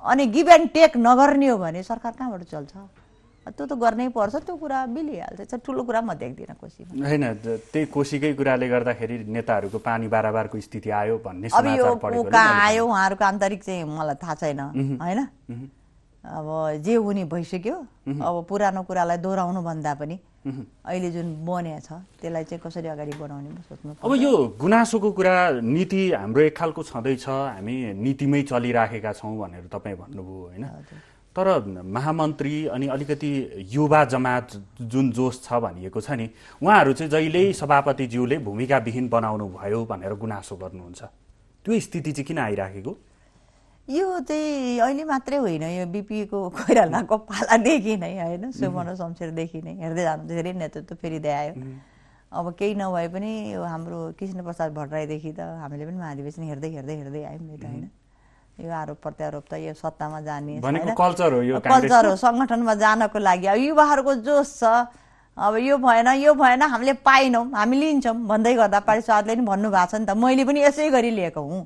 अनि गिभ एन्ड टेक नगर्ने हो भने सरकार कहाँबाट चल्छ त्यो त गर्नै पर्छ त्यो कुरा मिलिहाल्छ त्यो ठुलो कुरा म देख्दिनँ कोसीमा होइन त्यही कोसीकै कुराले गर्दाखेरि नेताहरूको पानी बाराबारको स्थिति आयो भन्ने अब यो कहाँ आयो उहाँहरूको आन्तरिक चाहिँ मलाई थाहा छैन होइन अब जे हुने भइसक्यो अब पुरानो कुरालाई दोहोऱ्याउनु भन्दा पनि अहिले जुन बने छ त्यसलाई चाहिँ कसरी अगाडि बढाउने सोच्नु अब यो गुनासोको कुरा नीति हाम्रो एक खालको छँदैछ हामी नीतिमै चलिराखेका छौँ भनेर तपाईँ भन्नुभयो होइन तर महामन्त्री अनि अलिकति युवा जमात जुन जोस छ भनिएको छ नि उहाँहरू चाहिँ जहिले सभापतिज्यूले भूमिकाविहीन बनाउनु भयो भनेर गुनासो गर्नुहुन्छ त्यो स्थिति चाहिँ किन आइराखेको यो चाहिँ अहिले मात्रै होइन यो बिपिएको कोइरालाको पालादेखि नै होइन सुवर्ण शमशेरदेखि नै हेर्दै जानु धेरै नेतृत्व फेरि आयो अब केही नभए पनि यो हाम्रो कृष्ण प्रसाद भट्टराईदेखि त हामीले पनि महाधिवेशन हेर्दै हेर्दै हेर्दै आयौँ नि त होइन यो आरोप प्रत्यारोप त यो सत्तामा जाने कल्चर हो यो कल्चर हो सङ्गठनमा जानको लागि अब युवाहरूको जोस छ अब यो भएन यो भएन हामीले पाएनौँ हामी लिन्छौँ भन्दै गर्दा पार्टी सरले पनि भन्नुभएको छ नि त मैले पनि यसै गरी लिएको हुँ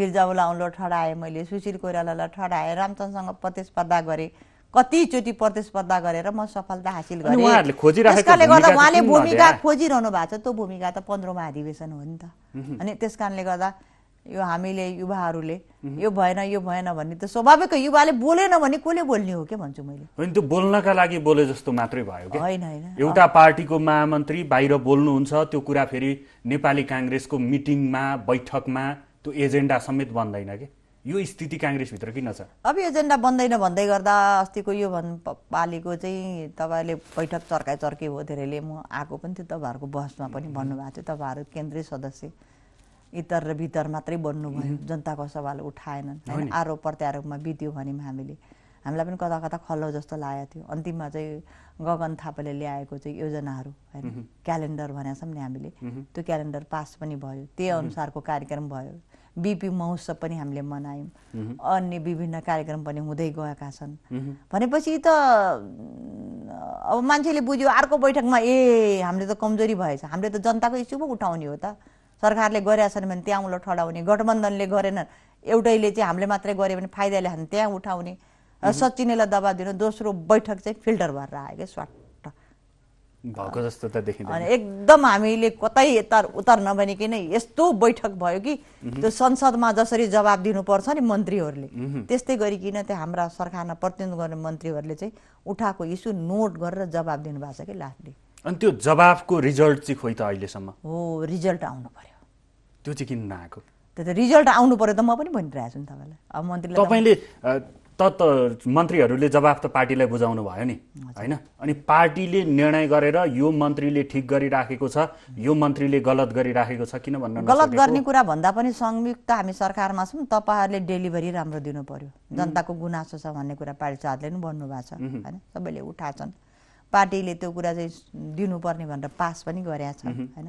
गिर्जा उलाउलो ठडाएँ मैले सुशील कोइरालालाई ठडाएँ रामचन्दसँग प्रतिस्पर्धा गरेँ कतिचोटि प्रतिस्पर्धा गरेर म सफलता हासिल गरेँ त्यसकारणले गर्दा उहाँले भूमिका खोजिरहनु भएको छ त्यो भूमिका त पन्ध्रौँ अधिवेशन हो नि त अनि त्यस कारणले गर्दा यो हामीले युवाहरूले यो भएन यो भएन भन्ने त स्वाभाविक युवाले बोलेन भने कसले बोल्ने हो के भन्छु मैले होइन त्यो बोल्नका लागि बोले जस्तो मात्रै भयो होइन होइन एउटा पार्टीको महामन्त्री बाहिर बोल्नुहुन्छ त्यो कुरा फेरि नेपाली काङ्ग्रेसको मिटिङमा बैठकमा त्यो एजेन्डा समेत बन्दैन कि यो स्थिति काङ्ग्रेसभित्र किन छ अब एजेन्डा बन्दैन भन्दै गर्दा अस्तिको यो भन् पालिको चाहिँ तपाईँले बैठक चर्काइ चर्के हो धेरैले म आएको पनि थियो तपाईँहरूको बहसमा पनि भन्नुभएको थियो तपाईँहरू केन्द्रीय सदस्य इतर र भितर मात्रै बन्नुभयो जनताको सवाल उठाएनन् होइन आरोप प्रत्यारोपमा बित्यो भन्यौँ हामीले हामीलाई पनि कता कता खल्लो जस्तो लागेको थियो अन्तिममा चाहिँ गगन थापाले ल्याएको चाहिँ योजनाहरू होइन क्यालेन्डर भनेको छौँ नि हामीले त्यो क्यालेन्डर पास पनि भयो त्यही अनुसारको कार्यक्रम भयो बिपी महोत्सव पनि हामीले मनायौँ अन्य विभिन्न कार्यक्रम पनि हुँदै गएका छन् भनेपछि त अब मान्छेले बुझ्यो अर्को बैठकमा ए हामीले त कमजोरी भएछ हामीले त जनताको इस्यु पो उठाउने हो त सरकारले छन् भने त्यहाँ उसलाई ठडाउने गठबन्धनले गरेनन् एउटैले चाहिँ हामीले मात्रै गऱ्यो भने फाइदाले हामी त्यहाँ उठाउने र सचिनेलाई दबाब दिनु दोस्रो बैठक चाहिँ फिल्टर भएर आयो क्या स्वाट भएको जस्तो त देखिन्छ अनि एकदम हामीले कतै यता उतार नभनिकन यस्तो बैठक भयो कि त्यो संसदमा जसरी जवाब दिनुपर्छ नि मन्त्रीहरूले त्यस्तै गरिकन त्यो हाम्रा सरकारमा प्रतिनिधित्व गर्ने मन्त्रीहरूले चाहिँ उठाएको इस्यु नोट गरेर जवाब दिनुभएको छ कि लास्टली अनि त्यो जवाबको रिजल्ट चाहिँ खोइ त अहिलेसम्म हो रिजल्ट आउनु पर्यो त्यो चाहिँ किन नआएको त्यो त रिजल्ट आउनु पर्यो त म पनि भनिरहेको छु नि तपाईँलाई अब मन्त्री तपाईँले त मन्त्रीहरूले जवाफ त पार्टीलाई बुझाउनु भयो नि होइन अनि पार्टीले निर्णय गरेर यो मन्त्रीले ठिक गरिराखेको छ यो मन्त्रीले गलत गरिराखेको छ किन भन्नु गलत गर्ने कुरा भन्दा पनि संयुक्त हामी सरकारमा छौँ तपाईँहरूले डेलिभरी राम्रो दिनु पर्यो जनताको गुनासो छ भन्ने कुरा पार्टी साथले पनि भन्नुभएको छ होइन सबैले उठाएछन् पार्टीले त्यो कुरा चाहिँ दिनुपर्ने भनेर पास पनि गरेका छन् होइन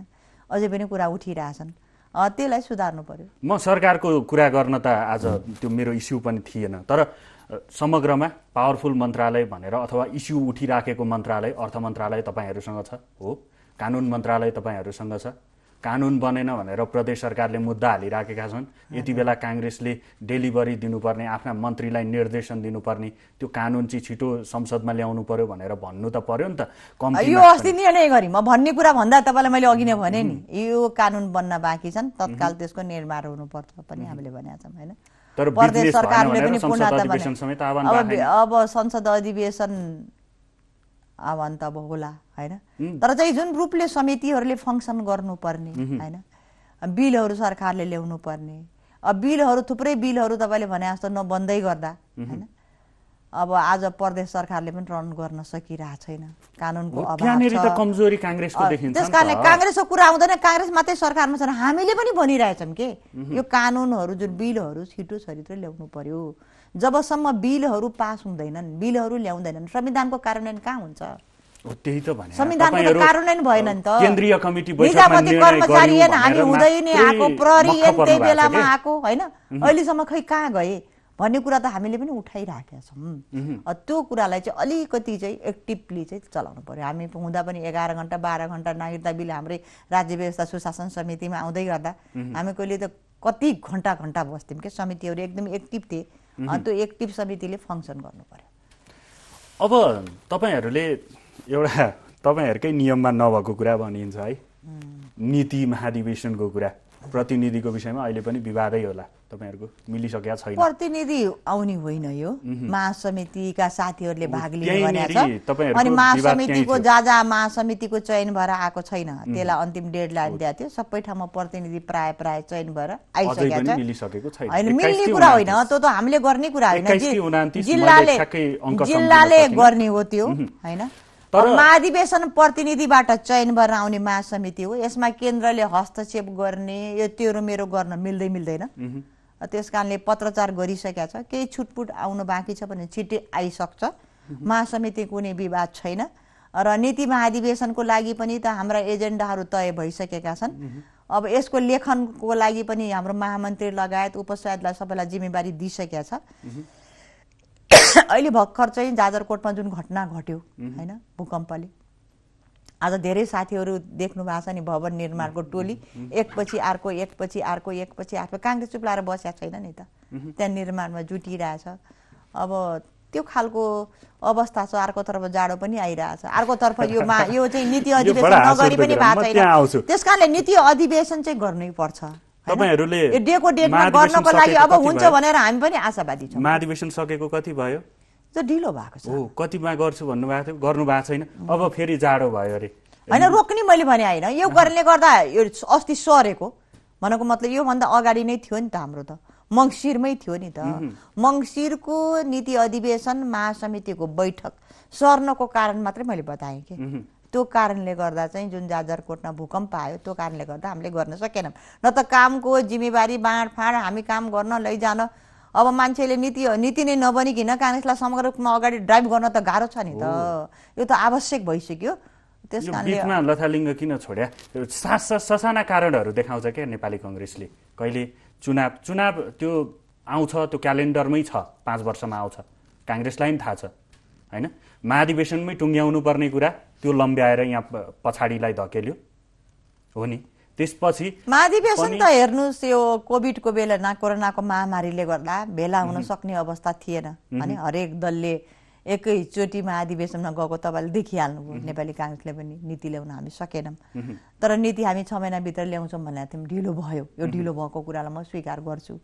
अझै पनि कुरा उठिरहेछन् त्यसलाई सुधार्नु पर्यो म सरकारको कुरा गर्न त आज त्यो मेरो इस्यु पनि थिएन तर समग्रमा पावरफुल मन्त्रालय भनेर अथवा इस्यु उठिराखेको मन्त्रालय अर्थ मन्त्रालय तपाईँहरूसँग छ हो कानुन मन्त्रालय तपाईँहरूसँग छ कानुन बनेन भनेर प्रदेश सरकारले मुद्दा हालिराखेका छन् यति बेला काङ्ग्रेसले डेलिभरी दिनुपर्ने आफ्ना मन्त्रीलाई निर्देशन दिनुपर्ने त्यो कानुन चाहिँ छिटो संसदमा ल्याउनु पर्यो भनेर भन्नु त पर्यो नि त कम यो अस्ति निर्णय गरी म भन्ने कुरा भन्दा तपाईँलाई मैले अघि नै भने नि यो कानुन बन्न बाँकी छन् तत्काल त्यसको निर्माण हुनुपर्छ पनि हामीले भनेका छौँ होइन तर प्रदेश सरकारले पनि पूर्णता अब संसद अधिवेशन आह्वान त अब होला होइन तर चाहिँ जुन रूपले समितिहरूले फङ्सन गर्नुपर्ने होइन बिलहरू सरकारले ल्याउनु पर्ने अब बिलहरू थुप्रै बिलहरू तपाईँले भने जस्तो नबन्दै गर्दा होइन अब आज प्रदेश सरकारले पनि रन गर्न सकिरहेको छैन कानुनको त्यस कारणले काङ्ग्रेसको कुरा आउँदैन काङ्ग्रेस मात्रै सरकारमा छैन हामीले पनि भनिरहेछौँ के यो कानुनहरू जुन बिलहरू छिटो छरित्र ल्याउनु पर्यो जबसम्म बिलहरू पास हुँदैनन् बिलहरू ल्याउँदैनन् संविधानको कार्यान्वयन कहाँ हुन्छ त्यही त भने संविधानको भएन नि त केन्द्रीय कमिटी बैठकमा कर्मचारी हामी हुँदै आएको प्रहरी त्यही बेलामा आएको होइन अहिलेसम्म खै कहाँ गए भन्ने कुरा त हामीले पनि उठाइराखेका छौँ त्यो कुरालाई चाहिँ अलिकति चाहिँ एक्टिभली चाहिँ चलाउनु पर्यो हामी हुँदा पनि एघार घन्टा बाह्र घन्टा नागरिकता बिल हाम्रै राज्य व्यवस्था सुशासन समितिमा आउँदै गर्दा हामी कहिले त कति घन्टा घन्टा बस्थ्यौँ क्या समितिहरू एकदम एक्टिभ थिए त्यो एक्टिभ समितिले फङ्सन गर्नु पर्यो अब तपाईँहरूले एउटा तपाईँहरूकै नियममा नभएको कुरा भनिन्छ है नीति महाधिवेशनको कुरा प्रतिनिधिको विषयमा अहिले पनि विवादै होला तपाईँहरूको मिलिसकेका छैन प्रतिनिधि आउने होइन यो महासमितिका साथीहरूले भाग लिने अनि महासमितिको जाजा महासमितिको चयन भएर आएको छैन त्यसलाई अन्तिम डेडलाइन दिएको थियो सबै ठाउँमा प्रतिनिधि प्राय प्राय चयन भएर आइसकेको छ होइन मिल्ने कुरा होइन त्यो त हामीले गर्ने कुरा होइन जिल्लाले जिल्लाले गर्ने हो त्यो होइन महाधिवेशन प्रतिनिधिबाट चयन भएर आउने महासमिति हो यसमा केन्द्रले हस्तक्षेप गर्ने यो तेरो मेरो गर्न मिल्दै मिल्दैन त्यस कारणले पत्रचार गरिसकेका छ केही छुटपुट आउनु बाँकी छ भने छिट्टै आइसक्छ महासमिति कुनै विवाद छैन र नीति महाधिवेशनको लागि पनि त हाम्रा एजेन्डाहरू तय भइसकेका छन् अब यसको लेखनको लागि पनि हाम्रो महामन्त्री लगायत उपसायदलाई सबैलाई जिम्मेवारी दिइसकेका छ अहिले भर्खर चाहिँ जाजरकोटमा जुन घटना घट्यो होइन भूकम्पले आज धेरै साथीहरू देख्नु भएको छ नि भवन निर्माणको टोली एकपछि अर्को एकपछि अर्को एकपछि अर्को काङ्ग्रेस चुप्लाएर बसेको छैन नि त त्यहाँ निर्माणमा जुटिरहेछ अब त्यो खालको अवस्था छ अर्कोतर्फ जाडो पनि आइरहेछ अर्कोतर्फ यो मा यो चाहिँ नीति अधिवेशन नगरी पनि भएको छैन त्यस कारणले नीति अधिवेशन चाहिँ गर्नै पर्छ तपाईँहरूले डेको डेटमा गर्नको लागि अब हुन्छ भनेर हामी पनि आशावादी छौँ महाधिवेशन सकेको कति भयो ढिलो भएको छ कतिमा गर्छु भन्नुभएको थियो गर्नु भएको छैन अब फेरि जाडो भयो अरे होइन रोक्ने मैले भने होइन यो गर्नेले गर्दा यो अस्ति सरेको भनेको मतलब योभन्दा अगाडि नै थियो नि त हाम्रो त मङ्सिरमै थियो नि त मङ्सिरको नीति अधिवेशन महासमितिको बैठक सर्नको कारण मात्रै मैले बताएँ कि त्यो कारणले गर्दा चाहिँ जुन जाजरकोटमा भूकम्प आयो त्यो कारणले गर्दा हामीले गर्न सकेनौँ न त कामको जिम्मेवारी बाँडफाँड हामी काम गर्न लैजान अब मान्छेले नीति नीति नै नबनिकन काङ्ग्रेसलाई समग्र रूपमा अगाडि ड्राइभ गर्न त गाह्रो छ नि त यो त आवश्यक भइसक्यो त्यस कारणले लथालिङ्ग किन छोड्या ससाना कारणहरू देखाउँछ क्या नेपाली कङ्ग्रेसले कहिले चुनाव चुनाव त्यो आउँछ त्यो क्यालेन्डरमै छ पाँच वर्षमा आउँछ काङ्ग्रेसलाई पनि थाहा छ होइन महाधिवेशनमै टुङ्ग्याउनु पर्ने कुरा त्यो लम्ब्याएर यहाँ पछाडिलाई धकेल्यो हो नि त्यसपछि महाधिवेशन त हेर्नुहोस् यो कोभिडको बेला कोरोनाको महामारीले गर्दा भेला हुन सक्ने अवस्था थिएन अनि हरेक दलले एकैचोटि महाधिवेशनमा गएको तपाईँले देखिहाल्नुभयो नेपाली काङ्ग्रेसले पनि नीति ल्याउन हामी सकेनौँ तर नीति हामी छ महिनाभित्र ल्याउँछौँ भनेर थियौँ ढिलो भयो यो ढिलो भएको कुरालाई म स्वीकार गर्छु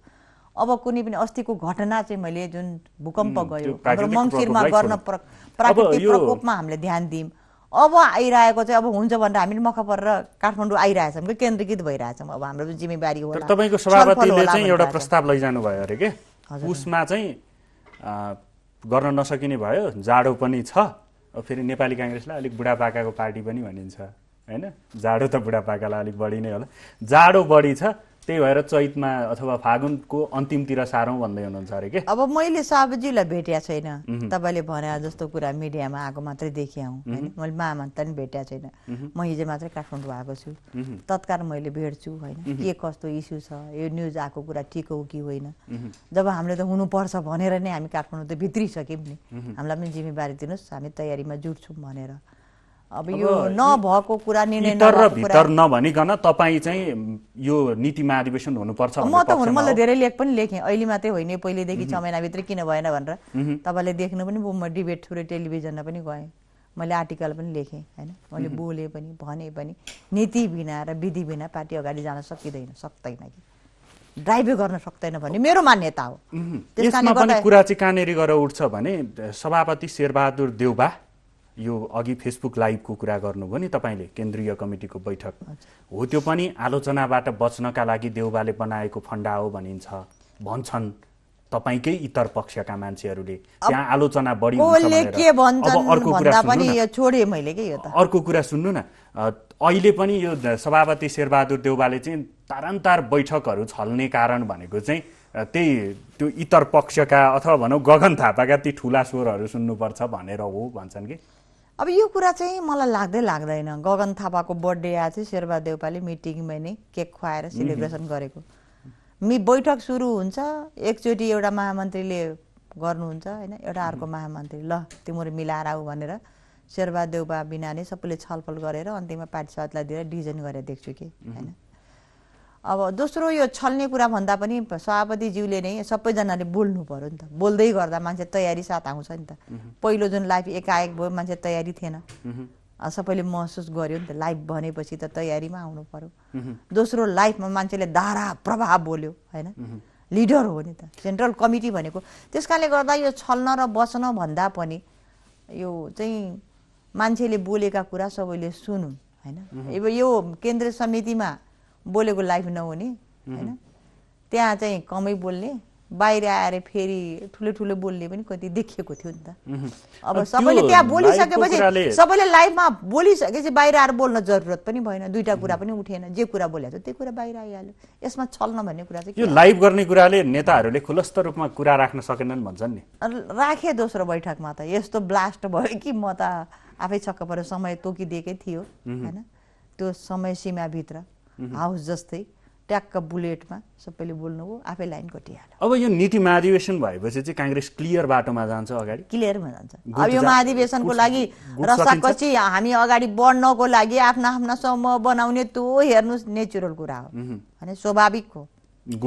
अब कुनै पनि अस्तिको घटना चाहिँ मैले जुन भूकम्प गयो हाम्रो मङ्सिरमा गर्न प्राकृतिक प्रकोपमा हामीले ध्यान दियौँ अब आइरहेको चाहिँ अब हुन्छ भनेर हामीले मख परेर काठमाडौँ आइरहेछौँ कि केन्द्रीकृत भइरहेछौँ अब हाम्रो जिम्मेवारी हो तपाईँको सभापतिले चाहिँ एउटा प्रस्ताव लैजानु भयो अरे के उसमा चाहिँ गर्न नसकिने भयो जाडो पनि छ फेरि नेपाली काङ्ग्रेसलाई अलिक बुढापाकाको पार्टी पनि भनिन्छ होइन जाडो त बुढापाकालाई अलिक बढी नै होला जाडो बढी छ त्यही भएर चैतमा अथवा फागुनको अन्तिमतिर सारौँ भन्दै हुनुहुन्छ अरे के अब मैले साबुजीलाई भेटेको छैन तपाईँले भने जस्तो कुरा मिडियामा आएको मात्रै देखेँ होइन मैले मामा त नि भेटेको छैन म हिजो मात्रै काठमाडौँ आएको छु तत्काल मैले भेट्छु होइन के कस्तो इस्यु छ यो न्युज आएको कुरा ठिक हो कि होइन जब हामीले त हुनुपर्छ भनेर नै हामी काठमाडौँ त भित्रिसक्यौँ नि हामीलाई पनि जिम्मेवारी दिनुहोस् हामी तयारीमा जुट्छौँ भनेर अब यो नभएको कुरा निर्णय र भित्र नभनिकन तपाईँ चाहिँ यो नीतिमा अधिवेशन हुनुपर्छ म त हुनु मैले धेरै लेख पनि लेखेँ अहिले मात्रै होइन पहिलेदेखि छ महिनाभित्र किन भएन भनेर तपाईँले देख्नु पनि म डिबेट थ्रु टेलिभिजनमा पनि गएँ मैले आर्टिकल पनि लेखेँ होइन मैले बोले पनि भने पनि नीति बिना र विधि बिना पार्टी अगाडि जान सकिँदैन सक्दैन कि ड्राइभ गर्न सक्दैन भन्ने मेरो मान्यता हो त्यसमा पनि कुरा चाहिँ कहाँनिर गएर उठ्छ भने सभापति शेरबहादुर देउबा यो अघि फेसबुक लाइभको कुरा गर्नुभयो नि तपाईँले केन्द्रीय कमिटीको बैठक हो त्यो पनि आलोचनाबाट बच्नका लागि देउबाले बनाएको फन्डा हो भनिन्छ भन्छन् तपाईँकै इतर पक्षका मान्छेहरूले त्यहाँ आलोचना बढी अर्को कुरा सुन्नु न अहिले पनि यो सभापति शेरबहादुर देउबाले चाहिँ तारान्तार बैठकहरू छल्ने कारण भनेको चाहिँ त्यही त्यो इतर पक्षका अथवा भनौँ गगन थापाका ती ठुला स्वरहरू सुन्नुपर्छ भनेर हो भन्छन् कि अब यो कुरा चाहिँ मलाई लाग्दै लाग्दैन गगन थापाको बर्थडे आएको थियो शेर्बा देउपाले मिटिङमा नै केक खुवाएर सेलिब्रेसन गरेको मि बैठक सुरु हुन्छ एकचोटि एउटा महामन्त्रीले गर्नुहुन्छ होइन एउटा अर्को महामन्त्री ल तिमीहरू मिलाएर आऊ भनेर शेर्बा देउबा बिना नै सबैले छलफल गरेर अन्तिममा पार्टी सभालाई दिएर डिजाइन गरेर देख्छु कि होइन अब दोस्रो यो छल्ने कुरा भन्दा पनि सभापतिज्यूले नै सबैजनाले बोल्नु पऱ्यो नि त बोल्दै गर्दा मान्छे तयारी साथ आउँछ नि त पहिलो जुन लाइफ एकाएक भयो मान्छे तयारी थिएन सबैले महसुस गर्यो नि त लाइफ भनेपछि त तयारीमा आउनु पऱ्यो दोस्रो लाइफमा मान्छेले धारा प्रभाव बोल्यो होइन लिडर हो नि त सेन्ट्रल कमिटी भनेको त्यस गर्दा यो छल्न र बस्न भन्दा पनि यो चाहिँ मान्छेले बोलेका कुरा सबैले सुनु होइन यो केन्द्रीय समितिमा बोलेको लाइफ नहुने होइन त्यहाँ चाहिँ कमै बोल्ने बाहिर आएर फेरि ठुलो ठुलो बोल्ने पनि कति देखिएको थियो नि त अब सबैले त्यहाँ बोलिसकेपछि सबैले लाइफमा बोलिसकेपछि बाहिर आएर बोल्न जरुरत पनि भएन दुइटा कुरा पनि उठेन जे कुरा बोलेको छ त्यही कुरा बाहिर आइहाल्यो यसमा छल्न भन्ने कुरा चाहिँ यो लाइभ गर्ने कुराले नेताहरूले खुलस्त रूपमा कुरा राख्न सकेनन् भन्छन् नि राखेँ दोस्रो बैठकमा त यस्तो ब्लास्ट भयो कि म त आफै छक्क पऱ्यो समय तोकिदिएकै थियो होइन त्यो समय सीमाभित्र हाउस mhm. जस्तै ट्याक्क बुलेटमा सबैले बोल्नु हो आफै लाइन कटिहाल्यो अब यो नीति महाधिवेशन भएपछि चाहिँ काङ्ग्रेस क्लियर बाटोमा जान्छ अगाडि क्लियरमा जान्छ अब यो महाधिवेशनको लागि रसाकसी हामी अगाडि बढ्नको लागि आफ्ना आफ्ना समूह बनाउने त्यो हेर्नु नेचुरल कुरा हो होइन mhm. स्वाभाविक हो